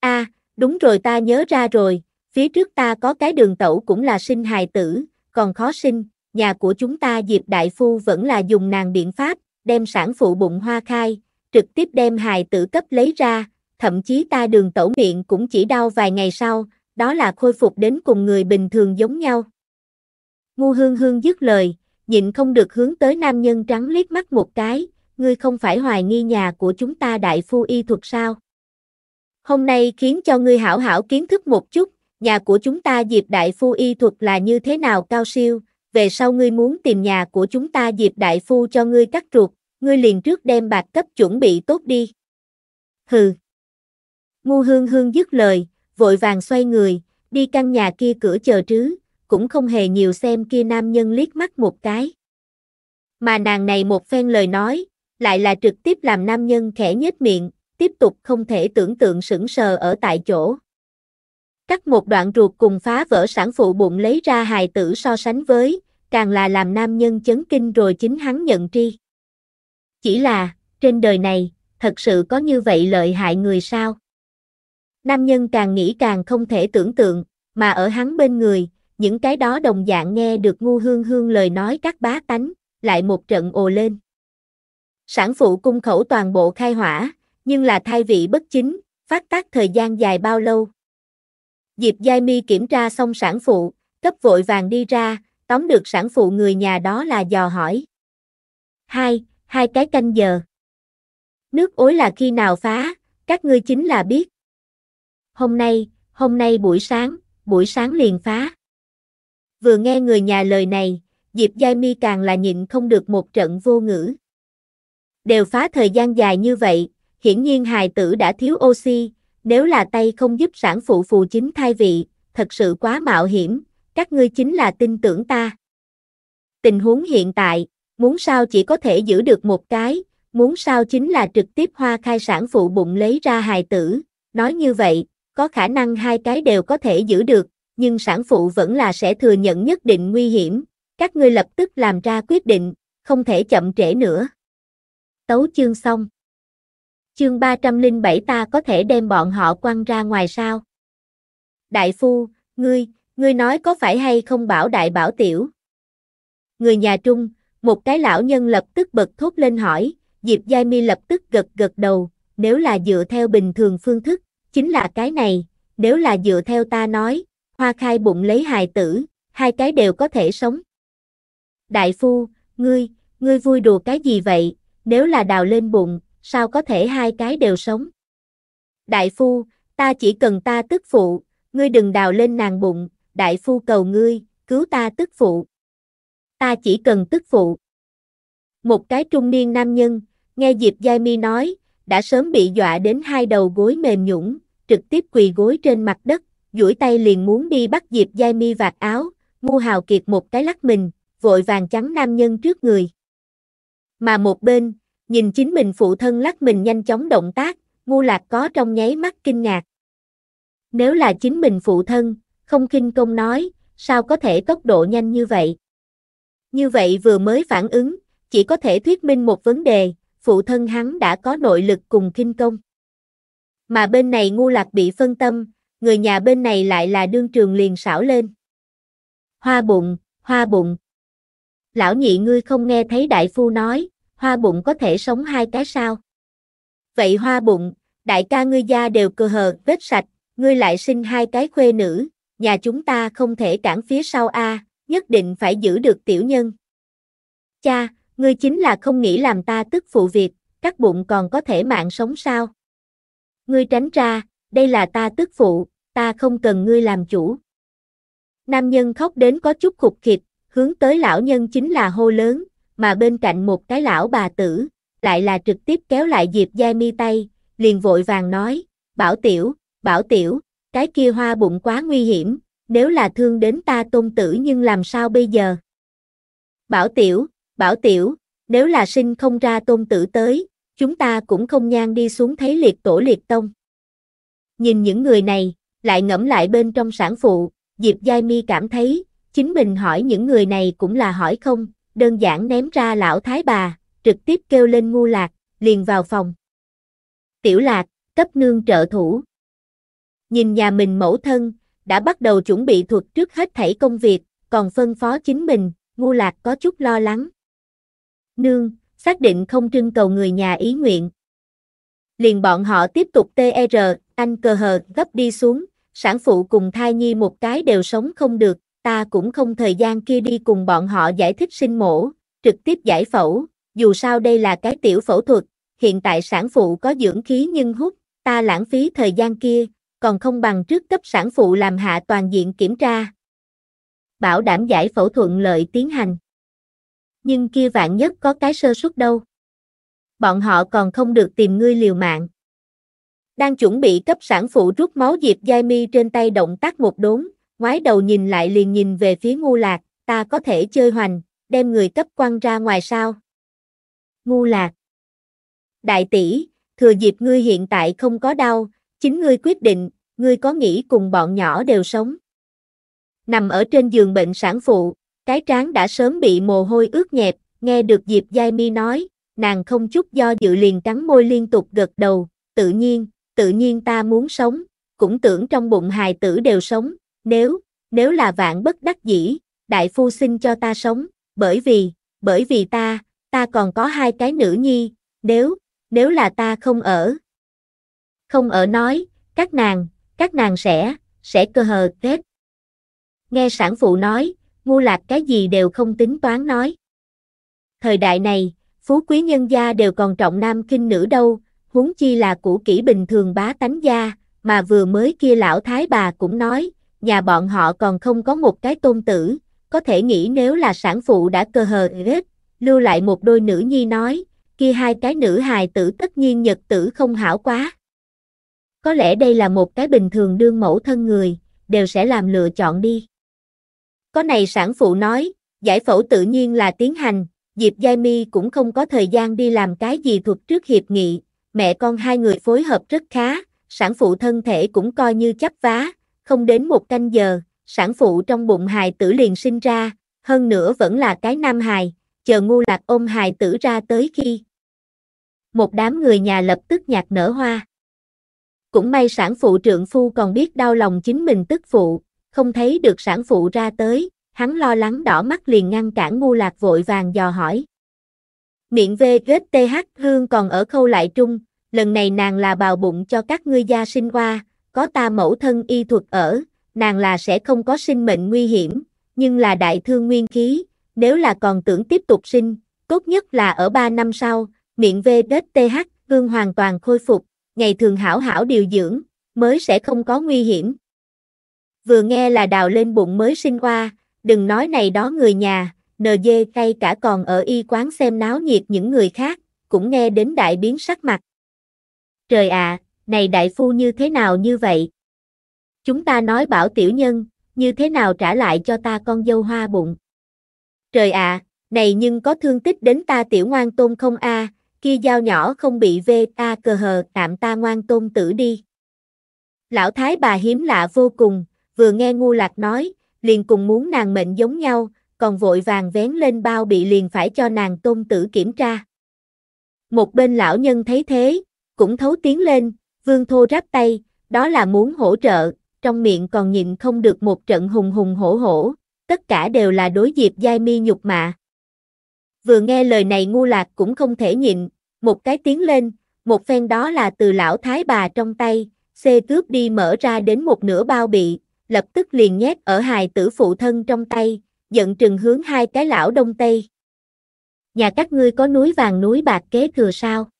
a đúng rồi ta nhớ ra rồi, phía trước ta có cái đường tẩu cũng là sinh hài tử, còn khó sinh, nhà của chúng ta Diệp Đại Phu vẫn là dùng nàng biện pháp, đem sản phụ bụng hoa khai, trực tiếp đem hài tử cấp lấy ra, thậm chí ta đường tẩu miệng cũng chỉ đau vài ngày sau, đó là khôi phục đến cùng người bình thường giống nhau. Ngu hương hương dứt lời, nhịn không được hướng tới nam nhân trắng liếc mắt một cái, ngươi không phải hoài nghi nhà của chúng ta đại phu y thuật sao? Hôm nay khiến cho ngươi hảo hảo kiến thức một chút, nhà của chúng ta Diệp Đại Phu y thuật là như thế nào cao siêu, về sau ngươi muốn tìm nhà của chúng ta Diệp Đại Phu cho ngươi cắt ruột, ngươi liền trước đem bạc cấp chuẩn bị tốt đi. Hừ. Ngu hương hương dứt lời, vội vàng xoay người, đi căn nhà kia cửa chờ trứ, cũng không hề nhiều xem kia nam nhân liếc mắt một cái. Mà nàng này một phen lời nói, lại là trực tiếp làm nam nhân khẽ nhếch miệng, tiếp tục không thể tưởng tượng sững sờ ở tại chỗ. Cắt một đoạn ruột cùng phá vỡ sản phụ bụng lấy ra hài tử so sánh với, càng là làm nam nhân chấn kinh rồi chính hắn nhận tri. Chỉ là, trên đời này, thật sự có như vậy lợi hại người sao? Nam nhân càng nghĩ càng không thể tưởng tượng, mà ở hắn bên người, những cái đó đồng dạng nghe được ngu hương hương lời nói các bá tánh, lại một trận ồ lên. Sản phụ cung khẩu toàn bộ khai hỏa, nhưng là thai vị bất chính, phát tác thời gian dài bao lâu? Diệp Giai Mi kiểm tra xong sản phụ, cấp vội vàng đi ra, tóm được sản phụ người nhà đó là dò hỏi. Hai, hai cái canh giờ. Nước ối là khi nào phá, các ngươi chính là biết. Hôm nay, hôm nay buổi sáng, buổi sáng liền phá. Vừa nghe người nhà lời này, Diệp Giai Mi càng là nhịn không được một trận vô ngữ. Đều phá thời gian dài như vậy, hiển nhiên hài tử đã thiếu oxy, nếu là tay không giúp sản phụ phụ chính thai vị, thật sự quá mạo hiểm, các ngươi chính là tin tưởng ta. Tình huống hiện tại, muốn sao chỉ có thể giữ được một cái, muốn sao chính là trực tiếp hoa khai sản phụ bụng lấy ra hài tử, nói như vậy, có khả năng hai cái đều có thể giữ được, nhưng sản phụ vẫn là sẽ thừa nhận nhất định nguy hiểm, các ngươi lập tức làm ra quyết định, không thể chậm trễ nữa. Tấu chương xong chương 307 ta có thể đem bọn họ quăng ra ngoài sao? Đại phu, ngươi, ngươi nói có phải hay không bảo đại bảo tiểu? Người nhà trung, một cái lão nhân lập tức bật thốt lên hỏi, Diệp Giai Mi lập tức gật gật đầu, nếu là dựa theo bình thường phương thức, chính là cái này, nếu là dựa theo ta nói, hoa khai bụng lấy hài tử, hai cái đều có thể sống. Đại phu, ngươi, ngươi vui đùa cái gì vậy, nếu là đào lên bụng, sao có thể hai cái đều sống? Đại phu, ta chỉ cần ta tức phụ, ngươi đừng đào lên nàng bụng, đại phu cầu ngươi, cứu ta tức phụ. Ta chỉ cần tức phụ. Một cái trung niên nam nhân, nghe Diệp Giai Mi nói, đã sớm bị dọa đến hai đầu gối mềm nhũng, trực tiếp quỳ gối trên mặt đất, duỗi tay liền muốn đi bắt Diệp Giai Mi vạt áo, ngu hào kiệt một cái lắc mình, vội vàng chắn nam nhân trước người. Mà một bên, nhìn chính mình phụ thân lắc mình nhanh chóng động tác, ngu lạc có trong nháy mắt kinh ngạc. Nếu là chính mình phụ thân, không kinh công nói, sao có thể tốc độ nhanh như vậy? Như vậy vừa mới phản ứng, chỉ có thể thuyết minh một vấn đề, phụ thân hắn đã có nội lực cùng kinh công. Mà bên này ngu lạc bị phân tâm, người nhà bên này lại là đương trường liền xảo lên. Hoa bụng, hoa bụng. Lão nhị ngươi không nghe thấy đại phu nói, hoa bụng có thể sống hai cái sao? Vậy hoa bụng, đại ca ngươi gia đều cơ hờ, vết sạch, ngươi lại sinh hai cái khuê nữ, nhà chúng ta không thể cản phía sau a, nhất định phải giữ được tiểu nhân. Cha, ngươi chính là không nghĩ làm ta tức phụ việc, các bụng còn có thể mạng sống sao? Ngươi tránh ra, đây là ta tức phụ, ta không cần ngươi làm chủ. Nam nhân khóc đến có chút khục khịch, hướng tới lão nhân chính là hô lớn, mà bên cạnh một cái lão bà tử, lại là trực tiếp kéo lại Diệp Giai Mi tay, liền vội vàng nói, bảo tiểu, bảo tiểu, cái kia hoa bụng quá nguy hiểm, nếu là thương đến ta tôn tử nhưng làm sao bây giờ? Bảo tiểu, bảo tiểu, nếu là sinh không ra tôn tử tới, chúng ta cũng không nhan đi xuống thấy liệt tổ liệt tông. Nhìn những người này, lại ngẫm lại bên trong sản phụ, Diệp Giai Mi cảm thấy, chính mình hỏi những người này cũng là hỏi không, đơn giản ném ra lão thái bà, trực tiếp kêu lên ngu lạc, liền vào phòng. Tiểu lạc, cấp nương trợ thủ. Nhìn nhà mình mẫu thân, đã bắt đầu chuẩn bị thuật trước hết thảy công việc, còn phân phó chính mình, ngu lạc có chút lo lắng. Nương, xác định không trưng cầu người nhà ý nguyện. Liền bọn họ tiếp tục TR, e anh cờ hờ gấp đi xuống, sản phụ cùng thai nhi một cái đều sống không được, ta cũng không thời gian kia đi cùng bọn họ giải thích sinh mổ, trực tiếp giải phẫu, dù sao đây là cái tiểu phẫu thuật, hiện tại sản phụ có dưỡng khí nhưng hút, ta lãng phí thời gian kia, còn không bằng trước cấp sản phụ làm hạ toàn diện kiểm tra. Bảo đảm giải phẫu thuận lợi tiến hành. Nhưng kia vạn nhất có cái sơ suất đâu. Bọn họ còn không được tìm ngươi liều mạng. Đang chuẩn bị cấp sản phụ rút máu Diệp Giai Mi trên tay động tác một đốn, ngoái đầu nhìn lại liền nhìn về phía ngu lạc, ta có thể chơi hoành, đem người cấp quăng ra ngoài sao. Ngu lạc. Đại tỷ, thừa dịp ngươi hiện tại không có đau, chính ngươi quyết định, ngươi có nghĩ cùng bọn nhỏ đều sống. Nằm ở trên giường bệnh sản phụ, cái trán đã sớm bị mồ hôi ướt nhẹp, nghe được Diệp Giai Mi nói, nàng không chút do dự liền cắn môi liên tục gật đầu, tự nhiên, tự nhiên ta muốn sống, cũng tưởng trong bụng hài tử đều sống, nếu, nếu là vạn bất đắc dĩ, đại phu xin cho ta sống, bởi vì, bởi vì ta, ta còn có hai cái nữ nhi, nếu, nếu là ta không ở. Không ở nói, các nàng, các nàng sẽ, sẽ cơ hờ kết. Nghe sản phụ nói, ngu lạc cái gì đều không tính toán nói. Thời đại này, phú quý nhân gia đều còn trọng nam kinh nữ đâu, huống chi là cũ kỹ bình thường bá tánh gia, mà vừa mới kia lão thái bà cũng nói, nhà bọn họ còn không có một cái tôn tử, có thể nghĩ nếu là sản phụ đã cơ hờ hết, lưu lại một đôi nữ nhi nói, kia hai cái nữ hài tử tất nhiên nhật tử không hảo quá. Có lẽ đây là một cái bình thường đương mẫu thân người, đều sẽ làm lựa chọn đi. Có này sản phụ nói, giải phẫu tự nhiên là tiến hành, Diệp Giai Mi cũng không có thời gian đi làm cái gì thuộc trước hiệp nghị, mẹ con hai người phối hợp rất khá, sản phụ thân thể cũng coi như chấp vá, không đến một canh giờ, sản phụ trong bụng hài tử liền sinh ra, hơn nữa vẫn là cái nam hài, chờ ngu lạc ôm hài tử ra tới khi. Một đám người nhà lập tức nhạt nở hoa. Cũng may sản phụ trượng phu còn biết đau lòng chính mình tức phụ, không thấy được sản phụ ra tới, hắn lo lắng đỏ mắt liền ngăn cản ngu lạc vội vàng dò hỏi. Miệng ghét th hương còn ở khâu lại trung, lần này nàng là bào bụng cho các ngươi gia sinh qua, có ta mẫu thân y thuật ở, nàng là sẽ không có sinh mệnh nguy hiểm, nhưng là đại thương nguyên khí, nếu là còn tưởng tiếp tục sinh, tốt nhất là ở 3 năm sau, miệng th gương hoàn toàn khôi phục, ngày thường hảo hảo điều dưỡng, mới sẽ không có nguy hiểm. Vừa nghe là đào lên bụng mới sinh qua, đừng nói này đó người nhà, NG cay cả còn ở y quán xem náo nhiệt những người khác, cũng nghe đến đại biến sắc mặt. Trời ạ, à, này đại phu như thế nào như vậy? Chúng ta nói bảo tiểu nhân, như thế nào trả lại cho ta con dâu hoa bụng? Trời ạ, này nhưng có thương tích đến ta tiểu ngoan tôn không a kia dao nhỏ không bị vê ta cờ hờ tạm ta ngoan tôn tử đi. Lão thái bà hiếm lạ vô cùng, vừa nghe ngu lạc nói, liền cùng muốn nàng mệnh giống nhau, còn vội vàng vén lên bao bị liền phải cho nàng tôn tử kiểm tra. Một bên lão nhân thấy thế, cũng thấu tiếng lên, Vương Thô ráp tay, đó là muốn hỗ trợ, trong miệng còn nhịn không được một trận hùng hùng hổ hổ, tất cả đều là đối diệp giai mi nhục mạ. Vừa nghe lời này ngu lạc cũng không thể nhịn, một cái tiếng lên, một phen đó là từ lão thái bà trong tay, xê cướp đi mở ra đến một nửa bao bị, lập tức liền nhét ở hài tử phụ thân trong tay, giận trừng hướng hai cái lão đông tây. Nhà các ngươi có núi vàng núi bạc kế thừa sao?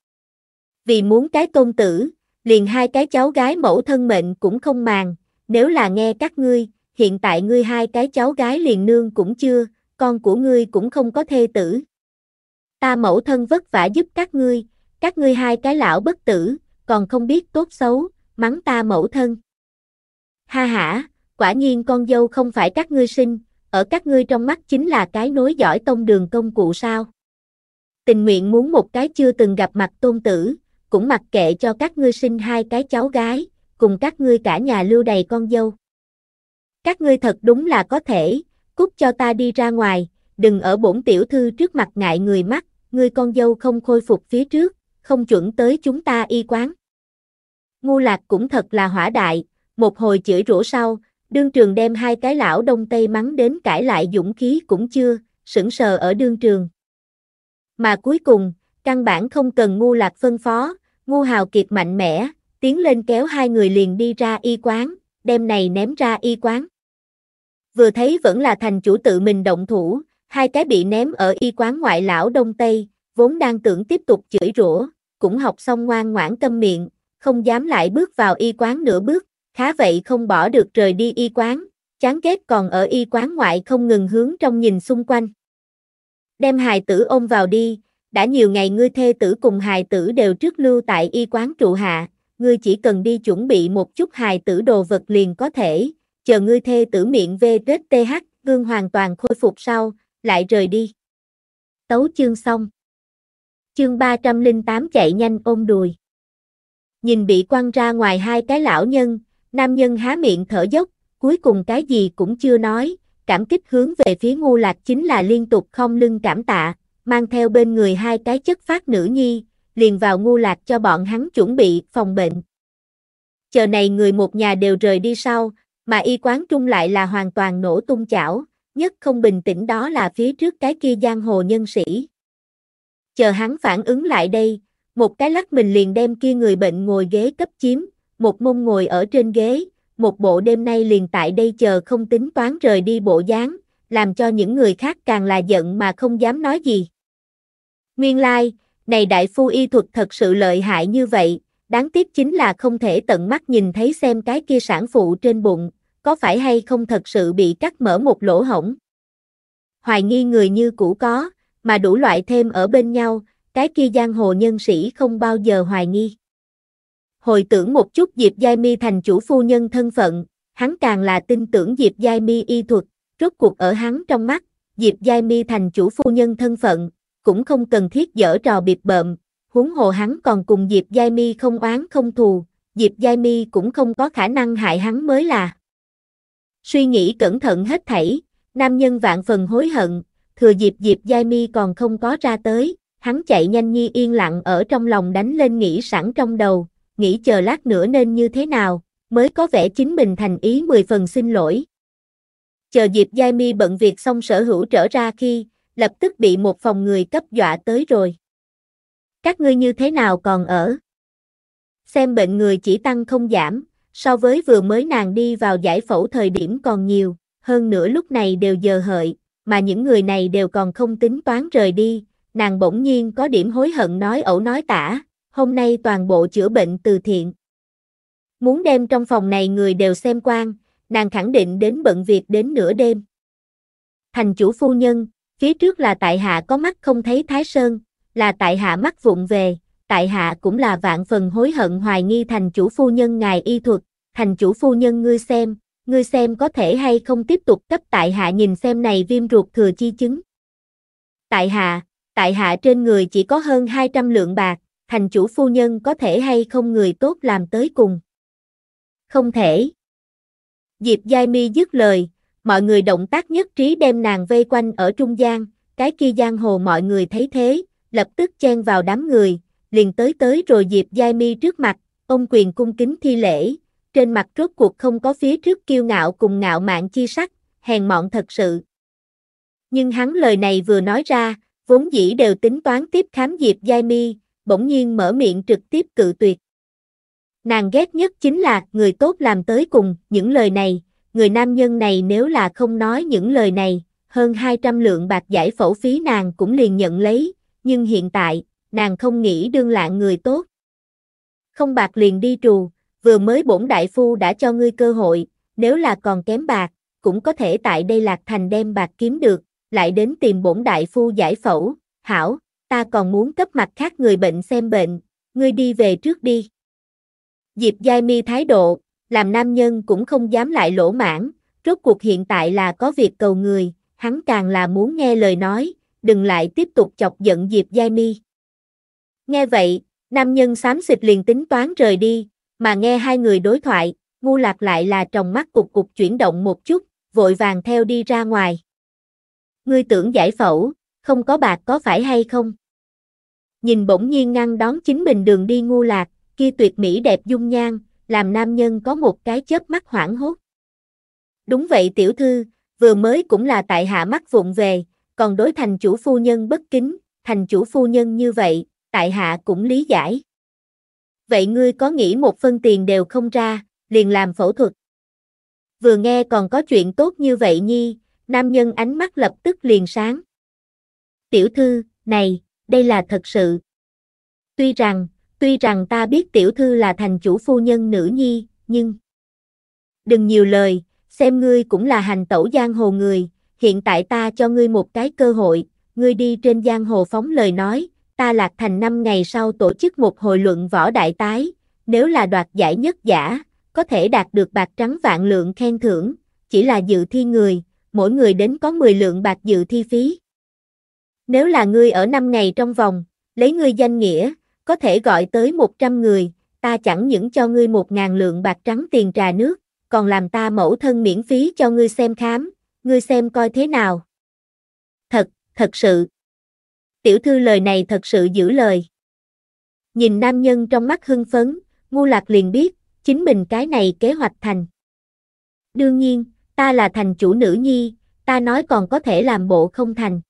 Vì muốn cái tôn tử, liền hai cái cháu gái mẫu thân mệnh cũng không màng, nếu là nghe các ngươi, hiện tại ngươi hai cái cháu gái liền nương cũng chưa, con của ngươi cũng không có thê tử. Ta mẫu thân vất vả giúp các ngươi, các ngươi hai cái lão bất tử, còn không biết tốt xấu, mắng ta mẫu thân. Ha ha, quả nhiên con dâu không phải các ngươi sinh, ở các ngươi trong mắt chính là cái nối dõi tông đường công cụ sao. Tình nguyện muốn một cái chưa từng gặp mặt tôn tử, cũng mặc kệ cho các ngươi sinh hai cái cháu gái, cùng các ngươi cả nhà lưu đầy con dâu. Các ngươi thật đúng là có thể, cút cho ta đi ra ngoài, đừng ở bổn tiểu thư trước mặt ngại người mắt, ngươi con dâu không khôi phục phía trước, không chuẩn tới chúng ta y quán. Ngu lạc cũng thật là hỏa đại, một hồi chửi rủa sau, đương trường đem hai cái lão đông tây mắng đến cãi lại dũng khí cũng chưa, sững sờ ở đương trường. Mà cuối cùng, căn bản không cần ngu lạc phân phó, Ngu hào kiệt mạnh mẽ, tiến lên kéo hai người liền đi ra y quán, đem này ném ra y quán. Vừa thấy vẫn là thành chủ tự mình động thủ, hai cái bị ném ở y quán ngoại lão Đông Tây, vốn đang tưởng tiếp tục chửi rủa, cũng học xong ngoan ngoãn tâm miệng, không dám lại bước vào y quán nửa bước, khá vậy không bỏ được rời đi y quán, chán ghét còn ở y quán ngoại không ngừng hướng trong nhìn xung quanh. Đem hài tử ôm vào đi, đã nhiều ngày ngươi thê tử cùng hài tử đều trước lưu tại y quán trụ hạ, ngươi chỉ cần đi chuẩn bị một chút hài tử đồ vật liền có thể, chờ ngươi thê tử miệng vtth gương hoàn toàn khôi phục sau, lại rời đi. Tấu chương xong. Chương 308 chạy nhanh ôm đùi. Nhìn bị quăng ra ngoài hai cái lão nhân, nam nhân há miệng thở dốc, cuối cùng cái gì cũng chưa nói, cảm kích hướng về phía ngu lạc chính là liên tục không lưng cảm tạ, mang theo bên người hai cái chất phát nữ nhi, liền vào ngu lạc cho bọn hắn chuẩn bị phòng bệnh. Chờ này người một nhà đều rời đi sau, mà y quán trung lại là hoàn toàn nổ tung chảo, nhất không bình tĩnh đó là phía trước cái kia giang hồ nhân sĩ. Chờ hắn phản ứng lại đây, một cái lắc mình liền đem kia người bệnh ngồi ghế cấp chiếm, một mông ngồi ở trên ghế, một bộ đêm nay liền tại đây chờ không tính toán rời đi bộ dáng, làm cho những người khác càng là giận mà không dám nói gì. Nguyên lai, like, này đại phu y thuật thật sự lợi hại như vậy, đáng tiếc chính là không thể tận mắt nhìn thấy xem cái kia sản phụ trên bụng, có phải hay không thật sự bị cắt mở một lỗ hổng. Hoài nghi người như cũ có, mà đủ loại thêm ở bên nhau, cái kia giang hồ nhân sĩ không bao giờ hoài nghi. Hồi tưởng một chút Diệp Giai Mi thành chủ phu nhân thân phận, hắn càng là tin tưởng Diệp Giai Mi y thuật, rốt cuộc ở hắn trong mắt, Diệp Giai Mi thành chủ phu nhân thân phận, cũng không cần thiết dở trò biệt bợm, huống hồ hắn còn cùng Diệp Giai Mi không oán không thù, Diệp Giai Mi cũng không có khả năng hại hắn mới là. Suy nghĩ cẩn thận hết thảy, nam nhân vạn phần hối hận, thừa Diệp Diệp Giai Mi còn không có ra tới, hắn chạy nhanh nhi yên lặng ở trong lòng đánh lên nghĩ sẵn trong đầu, nghĩ chờ lát nữa nên như thế nào, mới có vẻ chính mình thành ý 10 phần xin lỗi. Chờ Diệp Giai Mi bận việc xong sở hữu trở ra khi, lập tức bị một phòng người cấp dọa tới rồi. Các ngươi như thế nào còn ở? Xem bệnh người chỉ tăng không giảm, so với vừa mới nàng đi vào giải phẫu thời điểm còn nhiều, hơn nữa lúc này đều giờ hợi, mà những người này đều còn không tính toán rời đi, nàng bỗng nhiên có điểm hối hận nói ẩu nói tả, hôm nay toàn bộ chữa bệnh từ thiện. Muốn đem trong phòng này người đều xem quan, nàng khẳng định đến bận việc đến nửa đêm. Thành chủ phu nhân, phía trước là tại hạ có mắt không thấy Thái Sơn, là tại hạ mắt vụng về, tại hạ cũng là vạn phần hối hận hoài nghi thành chủ phu nhân ngài y thuật, thành chủ phu nhân ngươi xem, ngươi xem có thể hay không tiếp tục cấp tại hạ nhìn xem này viêm ruột thừa chi chứng. Tại hạ, tại hạ trên người chỉ có hơn 200 lượng bạc, thành chủ phu nhân có thể hay không người tốt làm tới cùng. Không thể. Diệp Giai Mi dứt lời, mọi người động tác nhất trí đem nàng vây quanh ở trung gian, cái kia giang hồ mọi người thấy thế, lập tức chen vào đám người, liền tới tới rồi Diệp Giai Mi trước mặt, ông quyền cung kính thi lễ, trên mặt rốt cuộc không có phía trước kiêu ngạo cùng ngạo mạn chi sắc, hèn mọn thật sự. Nhưng hắn lời này vừa nói ra, vốn dĩ đều tính toán tiếp khám Diệp Giai Mi, bỗng nhiên mở miệng trực tiếp cự tuyệt. Nàng ghét nhất chính là người tốt làm tới cùng, những lời này, người nam nhân này nếu là không nói những lời này, hơn 200 lượng bạc giải phẫu phí nàng cũng liền nhận lấy, nhưng hiện tại, nàng không nghĩ đương lạng người tốt. Không bạc liền đi trù, vừa mới bổn đại phu đã cho ngươi cơ hội, nếu là còn kém bạc, cũng có thể tại đây lạc thành đem bạc kiếm được, lại đến tìm bổn đại phu giải phẫu, hảo, ta còn muốn cấp mặt khác người bệnh xem bệnh, ngươi đi về trước đi. Diệp Giai Mi thái độ, làm nam nhân cũng không dám lại lỗ mãn, rốt cuộc hiện tại là có việc cầu người, hắn càng là muốn nghe lời nói, đừng lại tiếp tục chọc giận Diệp Giai Mi. Nghe vậy, nam nhân xám xịt liền tính toán rời đi, mà nghe hai người đối thoại, ngu lạc lại là trong mắt cục cục chuyển động một chút, vội vàng theo đi ra ngoài. Ngươi tưởng giải phẫu, không có bạc có phải hay không? Nhìn bỗng nhiên ngăn đón chính mình đường đi ngu lạc, kia tuyệt mỹ đẹp dung nhan, làm nam nhân có một cái chớp mắt hoảng hốt. Đúng vậy tiểu thư, vừa mới cũng là tại hạ mắt vụng về, còn đối thành chủ phu nhân bất kính, thành chủ phu nhân như vậy, tại hạ cũng lý giải. Vậy ngươi có nghĩ một phân tiền đều không ra, liền làm phẫu thuật. Vừa nghe còn có chuyện tốt như vậy nhi, nam nhân ánh mắt lập tức liền sáng. Tiểu thư, này, đây là thật sự. Tuy rằng, Tuy rằng ta biết tiểu thư là thành chủ phu nhân nữ nhi, nhưng... Đừng nhiều lời, xem ngươi cũng là hành tẩu giang hồ người, hiện tại ta cho ngươi một cái cơ hội, ngươi đi trên giang hồ phóng lời nói, ta lạc thành năm ngày sau tổ chức một hội luận võ đại tái, nếu là đoạt giải nhất giả, có thể đạt được bạc trắng vạn lượng khen thưởng, chỉ là dự thi người, mỗi người đến có 10 lượng bạc dự thi phí. Nếu là ngươi ở năm ngày trong vòng, lấy ngươi danh nghĩa, có thể gọi tới 100 người, ta chẳng những cho ngươi 1.000 lượng bạc trắng tiền trà nước, còn làm ta mẫu thân miễn phí cho ngươi xem khám, ngươi xem coi thế nào. Thật, thật sự. Tiểu thư lời này thật sự giữ lời. Nhìn nam nhân trong mắt hưng phấn, ngu lạc liền biết, chính mình cái này kế hoạch thành. Đương nhiên, ta là thành chủ nữ nhi, ta nói còn có thể làm bộ không thành.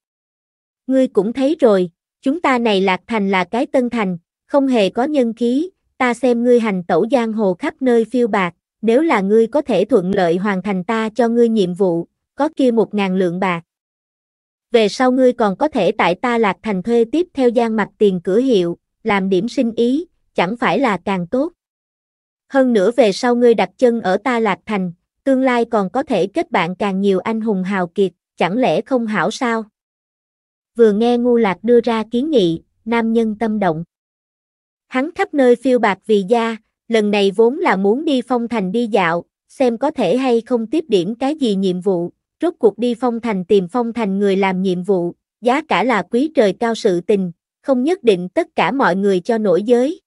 Ngươi cũng thấy rồi, chúng ta này lạc thành là cái tân thành, không hề có nhân khí, ta xem ngươi hành tẩu giang hồ khắp nơi phiêu bạc, nếu là ngươi có thể thuận lợi hoàn thành ta cho ngươi nhiệm vụ, có kia một ngàn lượng bạc. Về sau ngươi còn có thể tại ta lạc thành thuê tiếp theo gian mặt tiền cửa hiệu, làm điểm sinh ý, chẳng phải là càng tốt. Hơn nữa về sau ngươi đặt chân ở ta lạc thành, tương lai còn có thể kết bạn càng nhiều anh hùng hào kiệt, chẳng lẽ không hảo sao? Vừa nghe ngu lạc đưa ra kiến nghị, nam nhân tâm động. Hắn khắp nơi phiêu bạc vì gia, lần này vốn là muốn đi phong thành đi dạo, xem có thể hay không tiếp điểm cái gì nhiệm vụ, rốt cuộc đi phong thành tìm phong thành người làm nhiệm vụ, giá cả là quý trời cao sự tình, không nhất định tất cả mọi người cho nổi giới.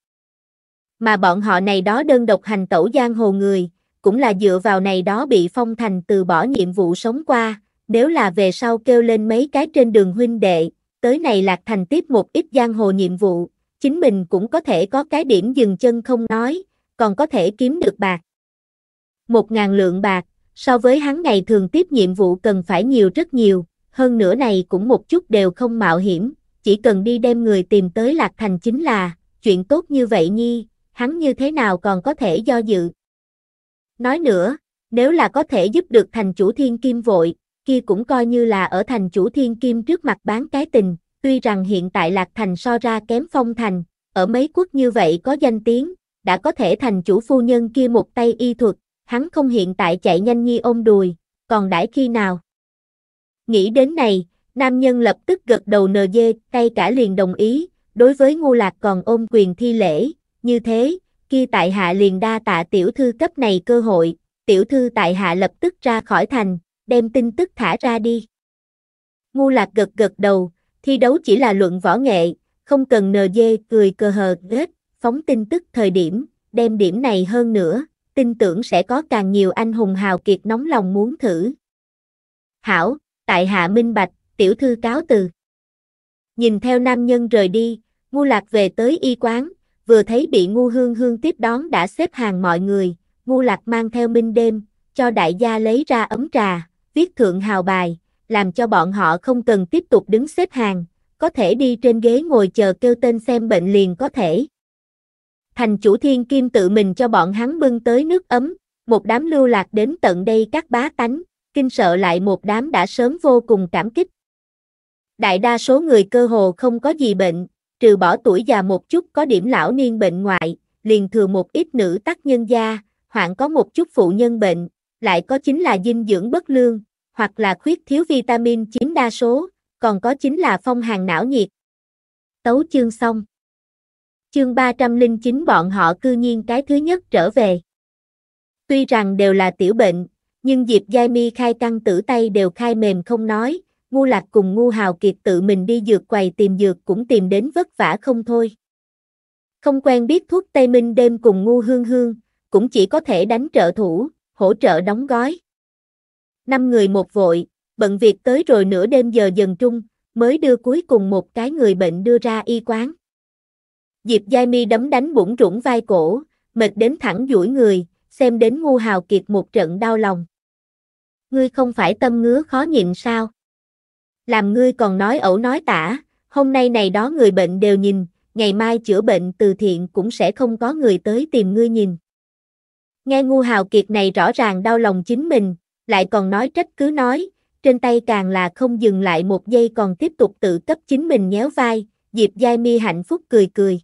Mà bọn họ này đó đơn độc hành tẩu giang hồ người, cũng là dựa vào này đó bị phong thành từ bỏ nhiệm vụ sống qua, nếu là về sau kêu lên mấy cái trên đường huynh đệ, tới này lạc thành tiếp một ít giang hồ nhiệm vụ, chính mình cũng có thể có cái điểm dừng chân không nói, còn có thể kiếm được bạc. Một ngàn lượng bạc, so với hắn ngày thường tiếp nhiệm vụ cần phải nhiều rất nhiều, hơn nữa này cũng một chút đều không mạo hiểm, chỉ cần đi đem người tìm tới Lạc Thành chính là, chuyện tốt như vậy nhi, hắn như thế nào còn có thể do dự. Nói nữa, nếu là có thể giúp được thành chủ thiên kim vội, kia cũng coi như là ở thành chủ thiên kim trước mặt bán cái tình, Tuy rằng hiện tại Lạc Thành so ra kém phong thành, ở mấy quốc như vậy có danh tiếng, đã có thể thành chủ phu nhân kia một tay y thuật, hắn không hiện tại chạy nhanh nhi ôm đùi, còn đãi khi nào. Nghĩ đến này, nam nhân lập tức gật đầu nờ dê, tay cả liền đồng ý, đối với ngô lạc còn ôm quyền thi lễ, như thế, kia tại hạ liền đa tạ tiểu thư cấp này cơ hội, tiểu thư tại hạ lập tức ra khỏi thành, đem tin tức thả ra đi. ngô lạc gật gật đầu, Thi đấu chỉ là luận võ nghệ, không cần NG cười cờ hờ ghét, phóng tin tức thời điểm, đem điểm này hơn nữa, tin tưởng sẽ có càng nhiều anh hùng hào kiệt nóng lòng muốn thử. Hảo, tại hạ minh bạch, tiểu thư cáo từ. Nhìn theo nam nhân rời đi, ngu lạc về tới y quán, vừa thấy bị ngu hương hương tiếp đón đã xếp hàng mọi người, ngu lạc mang theo minh đêm, cho đại gia lấy ra ấm trà, viết thượng hào bài, làm cho bọn họ không cần tiếp tục đứng xếp hàng, có thể đi trên ghế ngồi chờ kêu tên xem bệnh liền có thể. Thành chủ thiên kim tự mình cho bọn hắn bưng tới nước ấm, một đám lưu lạc đến tận đây các bá tánh, kinh sợ lại một đám đã sớm vô cùng cảm kích. Đại đa số người cơ hồ không có gì bệnh, trừ bỏ tuổi già một chút có điểm lão niên bệnh ngoại, liền thừa một ít nữ tác nhân gia, hoạn có một chút phụ nhân bệnh, lại có chính là dinh dưỡng bất lương, hoặc là khuyết thiếu vitamin chiếm đa số, còn có chính là phong hàn não nhiệt. Tấu chương xong. Chương 309 bọn họ cư nhiên cái thứ nhất trở về. Tuy rằng đều là tiểu bệnh, nhưng Diệp Giai Mi khai căng tử tay đều khai mềm không nói, ngu lạc cùng ngu hào kiệt tự mình đi dược quầy tìm dược cũng tìm đến vất vả không thôi. Không quen biết thuốc Tây Minh đêm cùng ngu hương hương, cũng chỉ có thể đánh trợ thủ, hỗ trợ đóng gói năm người một vội, bận việc tới rồi nửa đêm giờ dần trung, mới đưa cuối cùng một cái người bệnh đưa ra y quán. Diệp Giai Mi đấm đánh bủng rủng vai cổ, mệt đến thẳng duỗi người, xem đến ngu hào kiệt một trận đau lòng. Ngươi không phải tâm ngứa khó nhịn sao? Làm ngươi còn nói ẩu nói tả, hôm nay này đó người bệnh đều nhìn, ngày mai chữa bệnh từ thiện cũng sẽ không có người tới tìm ngươi nhìn. Nghe ngu hào kiệt này rõ ràng đau lòng chính mình, lại còn nói trách cứ nói, trên tay càng là không dừng lại một giây còn tiếp tục tự cấp chính mình nhéo vai, Diệp Giai Mi hạnh phúc cười cười.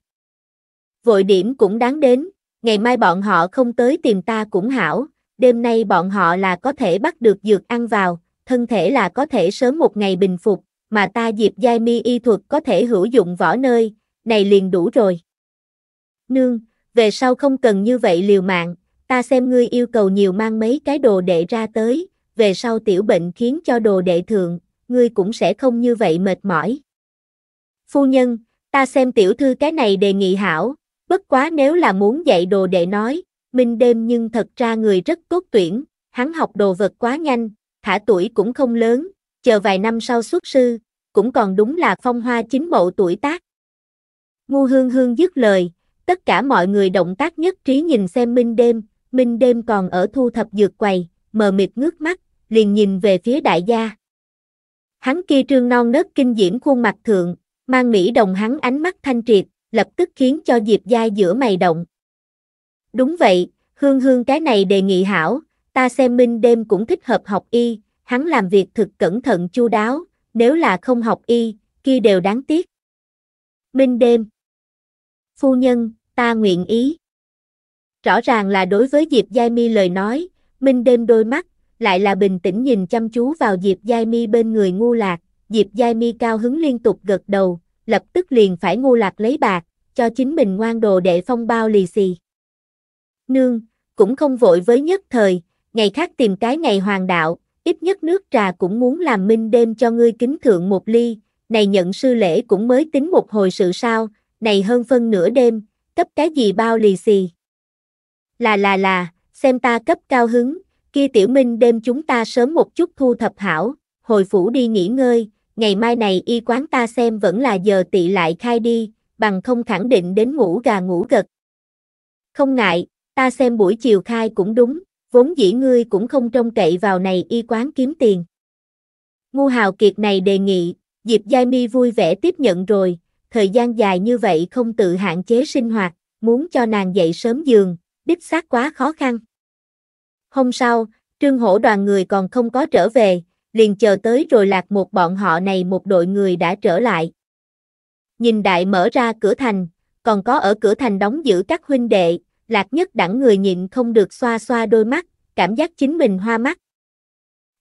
Vội điểm cũng đáng đến, ngày mai bọn họ không tới tìm ta cũng hảo, đêm nay bọn họ là có thể bắt được dược ăn vào, thân thể là có thể sớm một ngày bình phục, mà ta Diệp Giai Mi y thuật có thể hữu dụng võ nơi, này liền đủ rồi. Nương, về sau không cần như vậy liều mạng, ta xem ngươi yêu cầu nhiều mang mấy cái đồ đệ ra tới, về sau tiểu bệnh khiến cho đồ đệ thượng, ngươi cũng sẽ không như vậy mệt mỏi. Phu nhân, ta xem tiểu thư cái này đề nghị hảo, bất quá nếu là muốn dạy đồ đệ nói, minh đêm nhưng thật ra người rất tốt tuyển, hắn học đồ vật quá nhanh, thả tuổi cũng không lớn, chờ vài năm sau xuất sư, cũng còn đúng là phong hoa chính mộ tuổi tác. Ngu hương hương dứt lời, tất cả mọi người động tác nhất trí nhìn xem minh đêm, Minh đêm còn ở thu thập dược quầy, mờ mịt ngước mắt, liền nhìn về phía đại gia. Hắn kia trương non nớt kinh diễm khuôn mặt thượng, mang mỹ đồng hắn ánh mắt thanh triệt, lập tức khiến cho Diệp giai giữa mày động. Đúng vậy, Hương Hương cái này đề nghị hảo, ta xem Minh đêm cũng thích hợp học y, hắn làm việc thực cẩn thận chu đáo, nếu là không học y, kia đều đáng tiếc. Minh đêm. Phu nhân, ta nguyện ý. Rõ ràng là đối với Diệp Giai Mi lời nói, Minh đêm đôi mắt, lại là bình tĩnh nhìn chăm chú vào Diệp Giai Mi bên người ngu lạc, Diệp Giai Mi cao hứng liên tục gật đầu, lập tức liền phải ngu lạc lấy bạc, cho chính mình ngoan đồ để phong bao lì xì. Nương, cũng không vội với nhất thời, ngày khác tìm cái ngày hoàng đạo, ít nhất nước trà cũng muốn làm minh đêm cho ngươi kính thượng một ly, này nhận sư lễ cũng mới tính một hồi sự sao, này hơn phân nửa đêm, cấp cái gì bao lì xì. Là là là, xem ta cấp cao hứng, kia tiểu minh đêm chúng ta sớm một chút thu thập hảo, hồi phủ đi nghỉ ngơi, ngày mai này y quán ta xem vẫn là giờ tị lại khai đi, bằng không khẳng định đến ngủ gà ngủ gật. Không ngại, ta xem buổi chiều khai cũng đúng, vốn dĩ ngươi cũng không trông cậy vào này y quán kiếm tiền. Ngu hào kiệt này đề nghị, Diệp Giai Mi vui vẻ tiếp nhận rồi, thời gian dài như vậy không tự hạn chế sinh hoạt, muốn cho nàng dậy sớm giường, đích xác quá khó khăn. Hôm sau, trương hổ đoàn người còn không có trở về, liền chờ tới rồi lạc một bọn họ này một đội người đã trở lại. Nhìn đại mở ra cửa thành, còn có ở cửa thành đóng giữ các huynh đệ, lạc nhất đẳng người nhịn không được xoa xoa đôi mắt, cảm giác chính mình hoa mắt.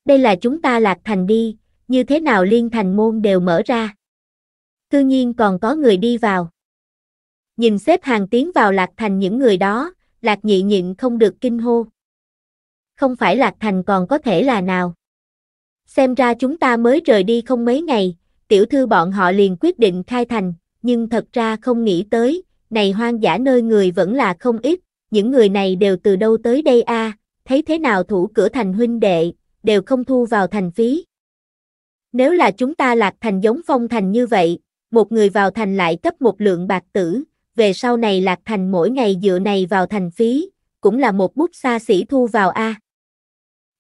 Đây là chúng ta lạc thành đi, như thế nào liên thành môn đều mở ra. Cư nhiên còn có người đi vào. Nhìn xếp hàng tiến vào lạc thành những người đó, Lạc nhị nhịn không được kinh hô. Không phải Lạc Thành còn có thể là nào. Xem ra chúng ta mới rời đi không mấy ngày, tiểu thư bọn họ liền quyết định khai thành, nhưng thật ra không nghĩ tới, này hoang dã nơi người vẫn là không ít, những người này đều từ đâu tới đây a? thấy thế nào thủ cửa thành huynh đệ, đều không thu vào thành phí. Nếu là chúng ta lạc thành giống phong thành như vậy, một người vào thành lại cấp một lượng bạc tử, về sau này Lạc Thành mỗi ngày dựa này vào thành phí, cũng là một bút xa xỉ thu vào A.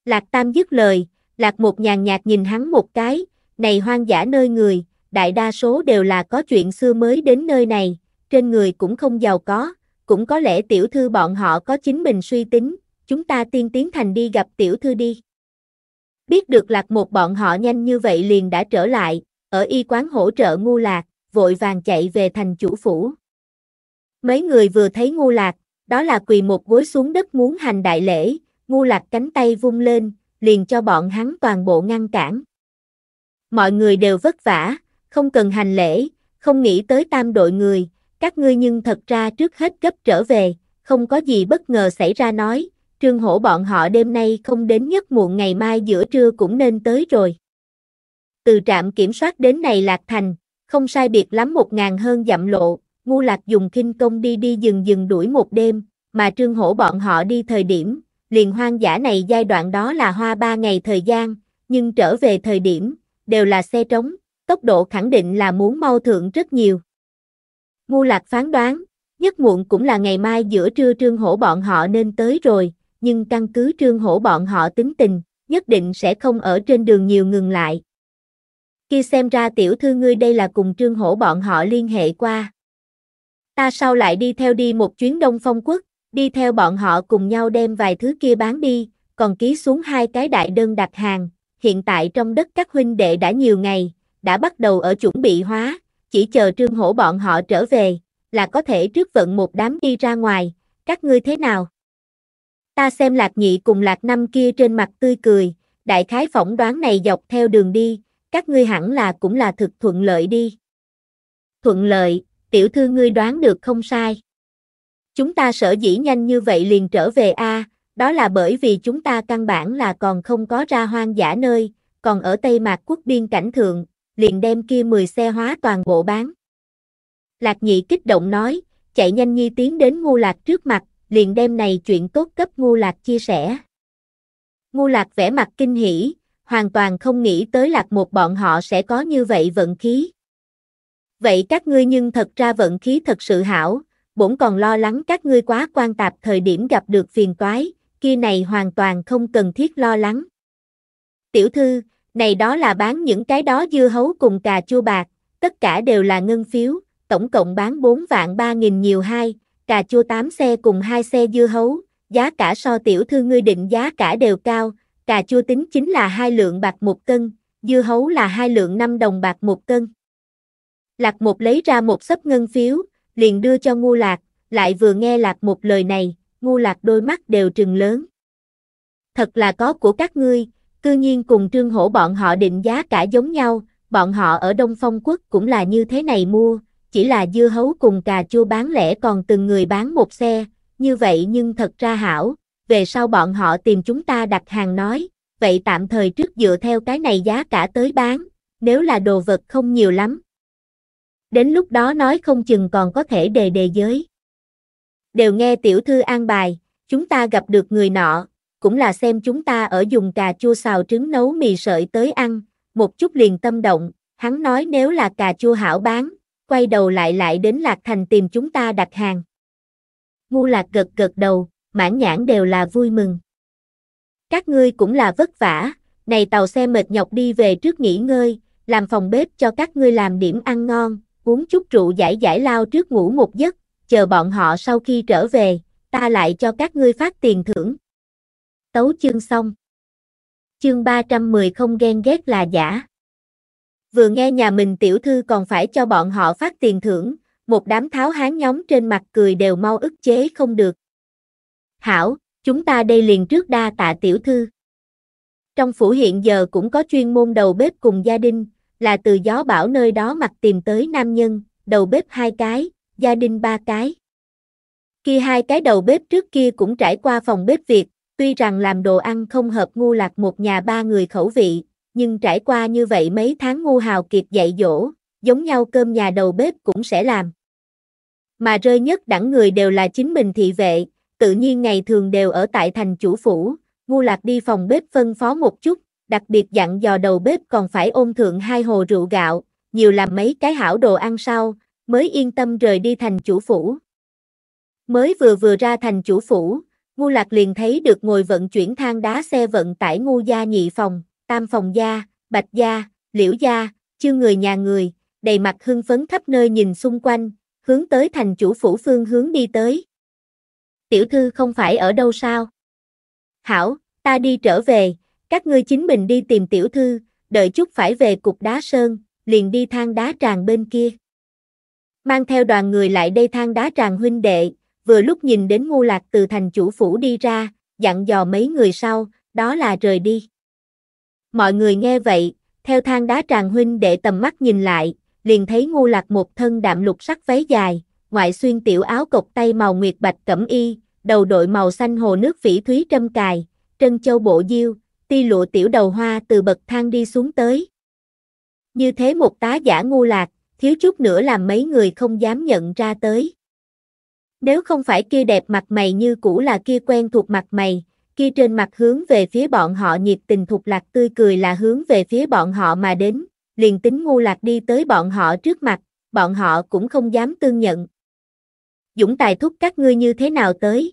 Lạc Tam dứt lời, Lạc một nhàn nhạt nhìn hắn một cái, này hoang dã nơi người, đại đa số đều là có chuyện xưa mới đến nơi này, trên người cũng không giàu có, cũng có lẽ tiểu thư bọn họ có chính mình suy tính, chúng ta tiên tiến thành đi gặp tiểu thư đi. Biết được lạc một bọn họ nhanh như vậy liền đã trở lại, ở y quán hỗ trợ ngu lạc, vội vàng chạy về thành chủ phủ. Mấy người vừa thấy ngu lạc, đó là quỳ một gối xuống đất muốn hành đại lễ, ngu lạc cánh tay vung lên, liền cho bọn hắn toàn bộ ngăn cản. Mọi người đều vất vả, không cần hành lễ, không nghĩ tới tam đội người, các ngươi nhưng thật ra trước hết gấp trở về, không có gì bất ngờ xảy ra nói, trương hổ bọn họ đêm nay không đến nhất muộn ngày mai giữa trưa cũng nên tới rồi. Từ trạm kiểm soát đến này Lạc Thành, không sai biệt lắm một ngàn hơn dặm lộ, ngu lạc dùng kinh công đi đi dừng dừng đuổi một đêm, mà trương hổ bọn họ đi thời điểm, liền hoang dã này giai đoạn đó là hoa ba ngày thời gian, nhưng trở về thời điểm, đều là xe trống, tốc độ khẳng định là muốn mau thượng rất nhiều. Ngu lạc phán đoán, nhất muộn cũng là ngày mai giữa trưa trương hổ bọn họ nên tới rồi, nhưng căn cứ trương hổ bọn họ tính tình, nhất định sẽ không ở trên đường nhiều ngừng lại. Khi xem ra tiểu thư ngươi đây là cùng trương hổ bọn họ liên hệ qua ta sao lại đi theo đi một chuyến Đông Phong Quốc, đi theo bọn họ cùng nhau đem vài thứ kia bán đi, còn ký xuống hai cái đại đơn đặt hàng, hiện tại trong đất các huynh đệ đã nhiều ngày, đã bắt đầu ở chuẩn bị hóa, chỉ chờ trương hổ bọn họ trở về, là có thể trước vận một đám đi ra ngoài, các ngươi thế nào? Ta xem lạc nhị cùng lạc năm kia trên mặt tươi cười, đại khái phỏng đoán này dọc theo đường đi, các ngươi hẳn là cũng là thực thuận lợi đi. Thuận lợi, tiểu thư ngươi đoán được không sai. Chúng ta sở dĩ nhanh như vậy liền trở về A, đó là bởi vì chúng ta căn bản là còn không có ra hoang dã nơi, còn ở Tây Mạc quốc biên cảnh thượng, liền đem kia 10 xe hóa toàn bộ bán. Lạc nhị kích động nói, chạy nhanh nhi tiến đến ngu lạc trước mặt, liền đem này chuyện tốt cấp ngu lạc chia sẻ. Ngu lạc vẻ mặt kinh hỉ, hoàn toàn không nghĩ tới lạc một bọn họ sẽ có như vậy vận khí. Vậy các ngươi nhưng thật ra vận khí thật sự hảo, bổn còn lo lắng các ngươi quá quan tạp thời điểm gặp được phiền toái, kia này hoàn toàn không cần thiết lo lắng. Tiểu thư, này đó là bán những cái đó dưa hấu cùng cà chua bạc, tất cả đều là ngân phiếu, tổng cộng bán 4 vạn 3 nghìn nhiều hai, cà chua 8 xe cùng hai xe dưa hấu, giá cả so tiểu thư ngươi định giá cả đều cao, cà chua tính chính là hai lượng bạc một cân, dưa hấu là hai lượng 5 đồng bạc một cân. Lạc Một lấy ra một xấp ngân phiếu, liền đưa cho Ngu Lạc, lại vừa nghe Lạc Một lời này, Ngu Lạc đôi mắt đều trừng lớn. Thật là có của các ngươi, cư nhiên cùng Trương Hổ bọn họ định giá cả giống nhau, bọn họ ở Đông Phong Quốc cũng là như thế này mua, chỉ là dưa hấu cùng cà chua bán lẻ còn từng người bán một xe, như vậy nhưng thật ra hảo, về sau bọn họ tìm chúng ta đặt hàng nói, vậy tạm thời trước dựa theo cái này giá cả tới bán, nếu là đồ vật không nhiều lắm, đến lúc đó nói không chừng còn có thể đề đề giới. Đều nghe tiểu thư an bài, chúng ta gặp được người nọ, cũng là xem chúng ta ở dùng cà chua xào trứng nấu mì sợi tới ăn, một chút liền tâm động, hắn nói nếu là cà chua hảo bán, quay đầu lại lại đến Lạc Thành tìm chúng ta đặt hàng. Ngu Lạc gật gật đầu, mãn nhãn đều là vui mừng. Các ngươi cũng là vất vả, này tàu xe mệt nhọc đi về trước nghỉ ngơi, làm phòng bếp cho các ngươi làm điểm ăn ngon, uống chút rượu giải giải lao trước ngủ một giấc, chờ bọn họ sau khi trở về, ta lại cho các ngươi phát tiền thưởng. Tấu chương xong. Chương 310 không ghen ghét là giả. Vừa nghe nhà mình tiểu thư còn phải cho bọn họ phát tiền thưởng, một đám tháo hán nhóm trên mặt cười đều mau ức chế không được. Hảo, chúng ta đây liền trước đa tạ tiểu thư. Trong phủ hiện giờ cũng có chuyên môn đầu bếp cùng gia đình, là từ gió bão nơi đó mặc tìm tới nam nhân, đầu bếp hai cái, gia đình ba cái. Kia hai cái đầu bếp trước kia cũng trải qua phòng bếp Việt, tuy rằng làm đồ ăn không hợp ngu lạc một nhà ba người khẩu vị, nhưng trải qua như vậy mấy tháng ngu hào kiệt dạy dỗ, giống nhau cơm nhà đầu bếp cũng sẽ làm. Mà rơi nhất đẳng người đều là chính mình thị vệ, tự nhiên ngày thường đều ở tại thành chủ phủ, ngu lạc đi phòng bếp phân phó một chút, đặc biệt dặn dò đầu bếp còn phải ôm thượng hai hồ rượu gạo, nhiều làm mấy cái hảo đồ ăn sau, mới yên tâm rời đi thành chủ phủ. Mới vừa vừa ra thành chủ phủ, ngô Lạc liền thấy được ngồi vận chuyển thang đá xe vận tải ngô Gia nhị phòng, tam phòng gia, bạch gia, liễu gia, chương người nhà người, đầy mặt hưng phấn khắp nơi nhìn xung quanh, hướng tới thành chủ phủ phương hướng đi tới. Tiểu thư không phải ở đâu sao? Hảo, ta đi trở về, các ngươi chính mình đi tìm tiểu thư, đợi chút phải về cục đá sơn, liền đi thang đá tràng bên kia. Mang theo đoàn người lại đây thang đá tràng huynh đệ, vừa lúc nhìn đến ngu lạc từ thành chủ phủ đi ra, dặn dò mấy người sau, đó là rời đi. Mọi người nghe vậy, theo thang đá tràng huynh đệ tầm mắt nhìn lại, liền thấy ngu lạc một thân đạm lục sắc váy dài, ngoại xuyên tiểu áo cộc tay màu nguyệt bạch cẩm y, đầu đội màu xanh hồ nước phỉ thúy trâm cài, trân châu bộ diêu, ti lụa tiểu đầu hoa từ bậc thang đi xuống tới. Như thế một tá giả ngu lạc, thiếu chút nữa làm mấy người không dám nhận ra tới. Nếu không phải kia đẹp mặt mày như cũ là kia quen thuộc mặt mày, kia trên mặt hướng về phía bọn họ nhiệt tình thục lạc tươi cười là hướng về phía bọn họ mà đến, liền tính ngu lạc đi tới bọn họ trước mặt, bọn họ cũng không dám tương nhận. Dũng tài thúc các ngươi như thế nào tới?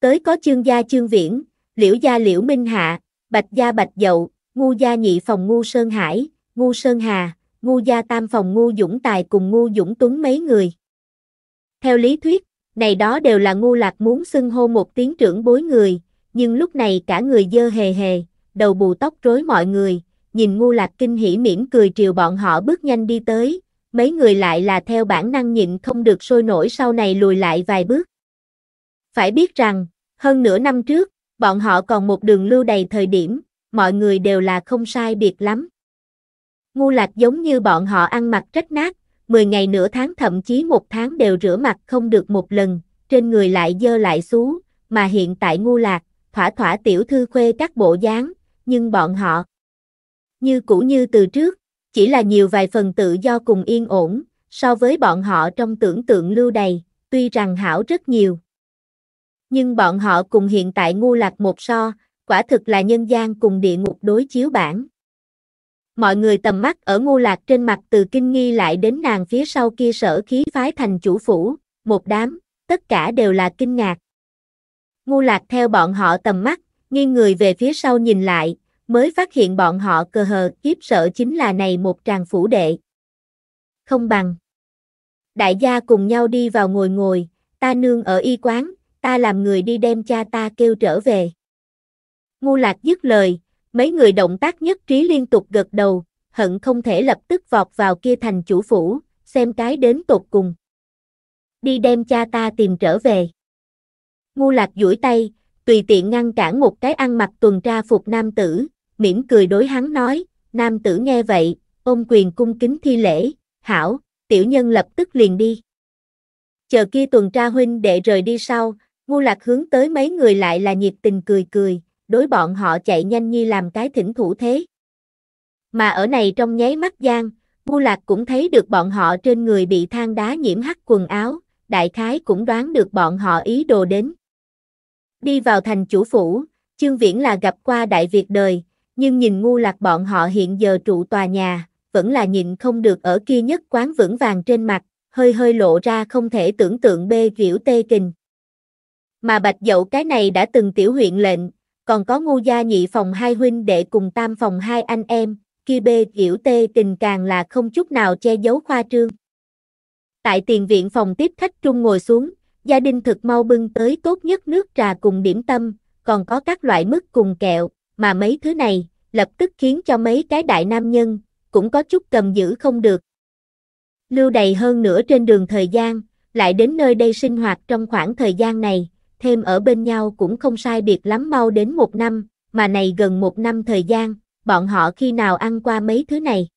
Tới có chương gia chương viễn, liễu gia liễu minh hạ, bạch gia bạch dậu, ngu gia nhị phòng ngu sơn hải, ngu sơn hà, ngu gia tam phòng ngu dũng tài cùng ngu dũng tuấn mấy người. Theo lý thuyết, này đó đều là ngu lạc muốn xưng hô một tiếng trưởng bối người, nhưng lúc này cả người dơ hề hề, đầu bù tóc rối mọi người, nhìn ngu lạc kinh hỉ mỉm cười triều bọn họ bước nhanh đi tới, mấy người lại là theo bản năng nhịn không được sôi nổi sau này lùi lại vài bước. Phải biết rằng, hơn nửa năm trước, bọn họ còn một đường lưu đầy thời điểm, mọi người đều là không sai biệt lắm. Ngu lạc giống như bọn họ ăn mặc rách nát, 10 ngày nửa tháng thậm chí một tháng đều rửa mặt không được một lần, trên người lại dơ lại xú, mà hiện tại ngu lạc, thỏa thỏa tiểu thư khuê các bộ dáng, nhưng bọn họ như cũ như từ trước, chỉ là nhiều vài phần tự do cùng yên ổn, so với bọn họ trong tưởng tượng lưu đầy, tuy rằng hảo rất nhiều nhưng bọn họ cùng hiện tại ngu lạc một so, quả thực là nhân gian cùng địa ngục đối chiếu bản. Mọi người tầm mắt ở ngu lạc trên mặt từ kinh nghi lại đến nàng phía sau kia sở khí phái thành chủ phủ, một đám, tất cả đều là kinh ngạc. Ngu lạc theo bọn họ tầm mắt, nghiêng người về phía sau nhìn lại, mới phát hiện bọn họ cờ hờ kiếp sợ chính là này một tràng phủ đệ. Không bằng. Đại gia cùng nhau đi vào ngồi ngồi, ta nương ở y quán, ta làm người đi đem cha ta kêu trở về. Ngu lạc dứt lời, mấy người động tác nhất trí liên tục gật đầu, hận không thể lập tức vọt vào kia thành chủ phủ, xem cái đến tột cùng. Đi đem cha ta tìm trở về. Ngu lạc duỗi tay, tùy tiện ngăn cản một cái ăn mặc tuần tra phục nam tử, mỉm cười đối hắn nói, nam tử nghe vậy, ôm quyền cung kính thi lễ, hảo, tiểu nhân lập tức liền đi. Chờ kia tuần tra huynh đệ rời đi sau, Ngu lạc hướng tới mấy người lại là nhiệt tình cười cười, đối bọn họ chạy nhanh như làm cái thỉnh thủ thế. Mà ở này trong nháy mắt gian, ngu lạc cũng thấy được bọn họ trên người bị than đá nhiễm hắc quần áo, đại khái cũng đoán được bọn họ ý đồ đến. Đi vào thành chủ phủ, chương viễn là gặp qua đại việt đời, nhưng nhìn ngu lạc bọn họ hiện giờ trụ tòa nhà, vẫn là nhịn không được ở kia nhất quán vững vàng trên mặt, hơi hơi lộ ra không thể tưởng tượng bê kiểu tê kình. Mà Bạch Dậu cái này đã từng tiểu huyện lệnh, còn có ngu gia nhị phòng hai huynh đệ cùng tam phòng hai anh em, kia bê kiểu tê tình càng là không chút nào che giấu khoa trương. Tại tiền viện phòng tiếp khách trung ngồi xuống, gia đình thực mau bưng tới tốt nhất nước trà cùng điểm tâm, còn có các loại mứt cùng kẹo, mà mấy thứ này, lập tức khiến cho mấy cái đại nam nhân, cũng có chút cầm giữ không được. Lưu đầy hơn nữa trên đường thời gian, lại đến nơi đây sinh hoạt trong khoảng thời gian này, thêm ở bên nhau cũng không sai biệt lắm mau đến một năm, mà này gần một năm thời gian, bọn họ khi nào ăn qua mấy thứ này.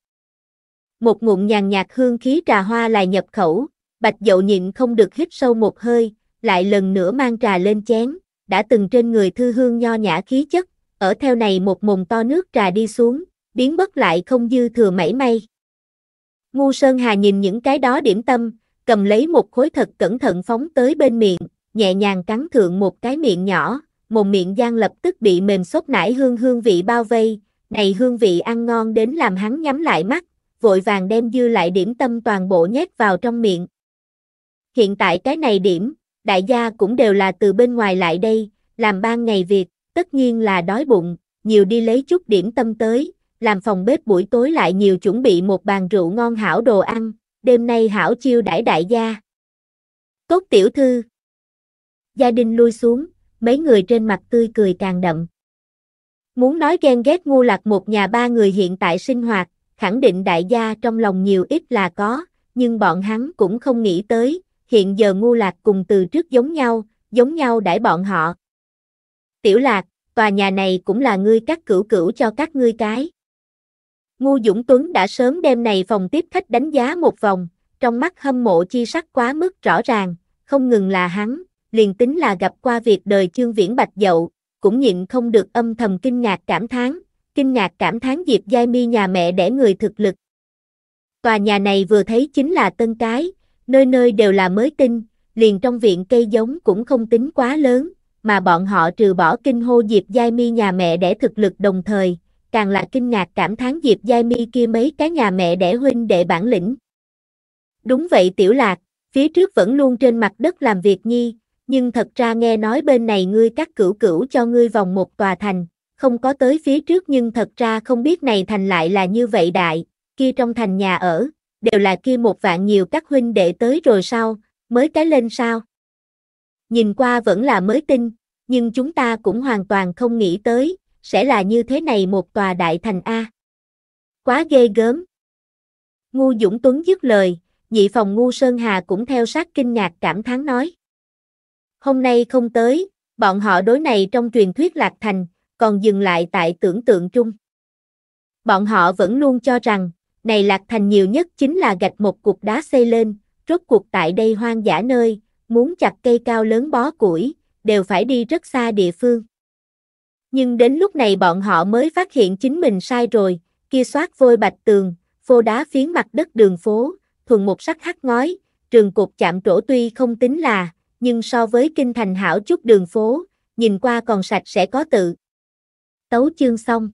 Một ngụm nhàn nhạt hương khí trà hoa lại nhập khẩu, bạch dậu nhịn không được hít sâu một hơi, lại lần nữa mang trà lên chén, đã từng trên người thư hương nho nhã khí chất, ở theo này một mồm to nước trà đi xuống, biến mất lại không dư thừa mảy may. Ngu Sơn Hà nhìn những cái đó điểm tâm, cầm lấy một khối thật cẩn thận phóng tới bên miệng, nhẹ nhàng cắn thượng một cái miệng nhỏ, mồm miệng giang lập tức bị mềm xốp nải hương hương vị bao vây, này hương vị ăn ngon đến làm hắn nhắm lại mắt, vội vàng đem dư lại điểm tâm toàn bộ nhét vào trong miệng. Hiện tại cái này điểm, đại gia cũng đều là từ bên ngoài lại đây, làm ban ngày việc, tất nhiên là đói bụng, nhiều đi lấy chút điểm tâm tới, làm phòng bếp buổi tối lại nhiều chuẩn bị một bàn rượu ngon hảo đồ ăn, đêm nay hảo chiêu đãi đại gia. cốt tiểu thư gia đình lui xuống, mấy người trên mặt tươi cười càng đậm. Muốn nói ghen ghét ngu lạc một nhà ba người hiện tại sinh hoạt, khẳng định đại gia trong lòng nhiều ít là có, nhưng bọn hắn cũng không nghĩ tới, hiện giờ ngu lạc cùng từ trước giống nhau, giống nhau đãi bọn họ. Tiểu lạc, tòa nhà này cũng là ngươi các cửu cửu cho các ngươi cái. Ngu Dũng Tuấn đã sớm đêm này phòng tiếp khách đánh giá một vòng, trong mắt hâm mộ chi sắc quá mức rõ ràng, không ngừng là hắn, liền tính là gặp qua việc đời chương viễn bạch dậu, cũng nhịn không được âm thầm kinh ngạc cảm thán, kinh ngạc cảm thán Diệp Giai Mi nhà mẹ đẻ người thực lực. Tòa nhà này vừa thấy chính là tân cái, nơi nơi đều là mới tinh, liền trong viện cây giống cũng không tính quá lớn, mà bọn họ trừ bỏ kinh hô Diệp Giai Mi nhà mẹ đẻ thực lực đồng thời, càng là kinh ngạc cảm thán Diệp Giai Mi kia mấy cái nhà mẹ đẻ huynh đệ bản lĩnh. Đúng vậy Tiểu Lạc, phía trước vẫn luôn trên mặt đất làm việc nhi, nhưng thật ra nghe nói bên này ngươi cắt cửu cửu cho ngươi vòng một tòa thành, không có tới phía trước nhưng thật ra không biết này thành lại là như vậy đại, kia trong thành nhà ở, đều là kia một vạn nhiều các huynh đệ tới rồi sao, mới cái lên sao. Nhìn qua vẫn là mới tin, nhưng chúng ta cũng hoàn toàn không nghĩ tới, sẽ là như thế này một tòa đại thành A. Quá ghê gớm. Ngu Dũng Tuấn dứt lời, nhị phòng Ngu Sơn Hà cũng theo sát kinh ngạc cảm thán nói. Hôm nay không tới, bọn họ đối này trong truyền thuyết lạc thành, còn dừng lại tại tưởng tượng chung. Bọn họ vẫn luôn cho rằng, này lạc thành nhiều nhất chính là gạch một cục đá xây lên, rốt cuộc tại đây hoang dã nơi, muốn chặt cây cao lớn bó củi, đều phải đi rất xa địa phương. Nhưng đến lúc này bọn họ mới phát hiện chính mình sai rồi, kia soát vôi bạch tường, phô đá phiến mặt đất đường phố, thuần một sắc hắt ngói, trường cột chạm trổ tuy không tính là, nhưng so với kinh thành hảo chút đường phố, nhìn qua còn sạch sẽ có tự. Tấu chương xong.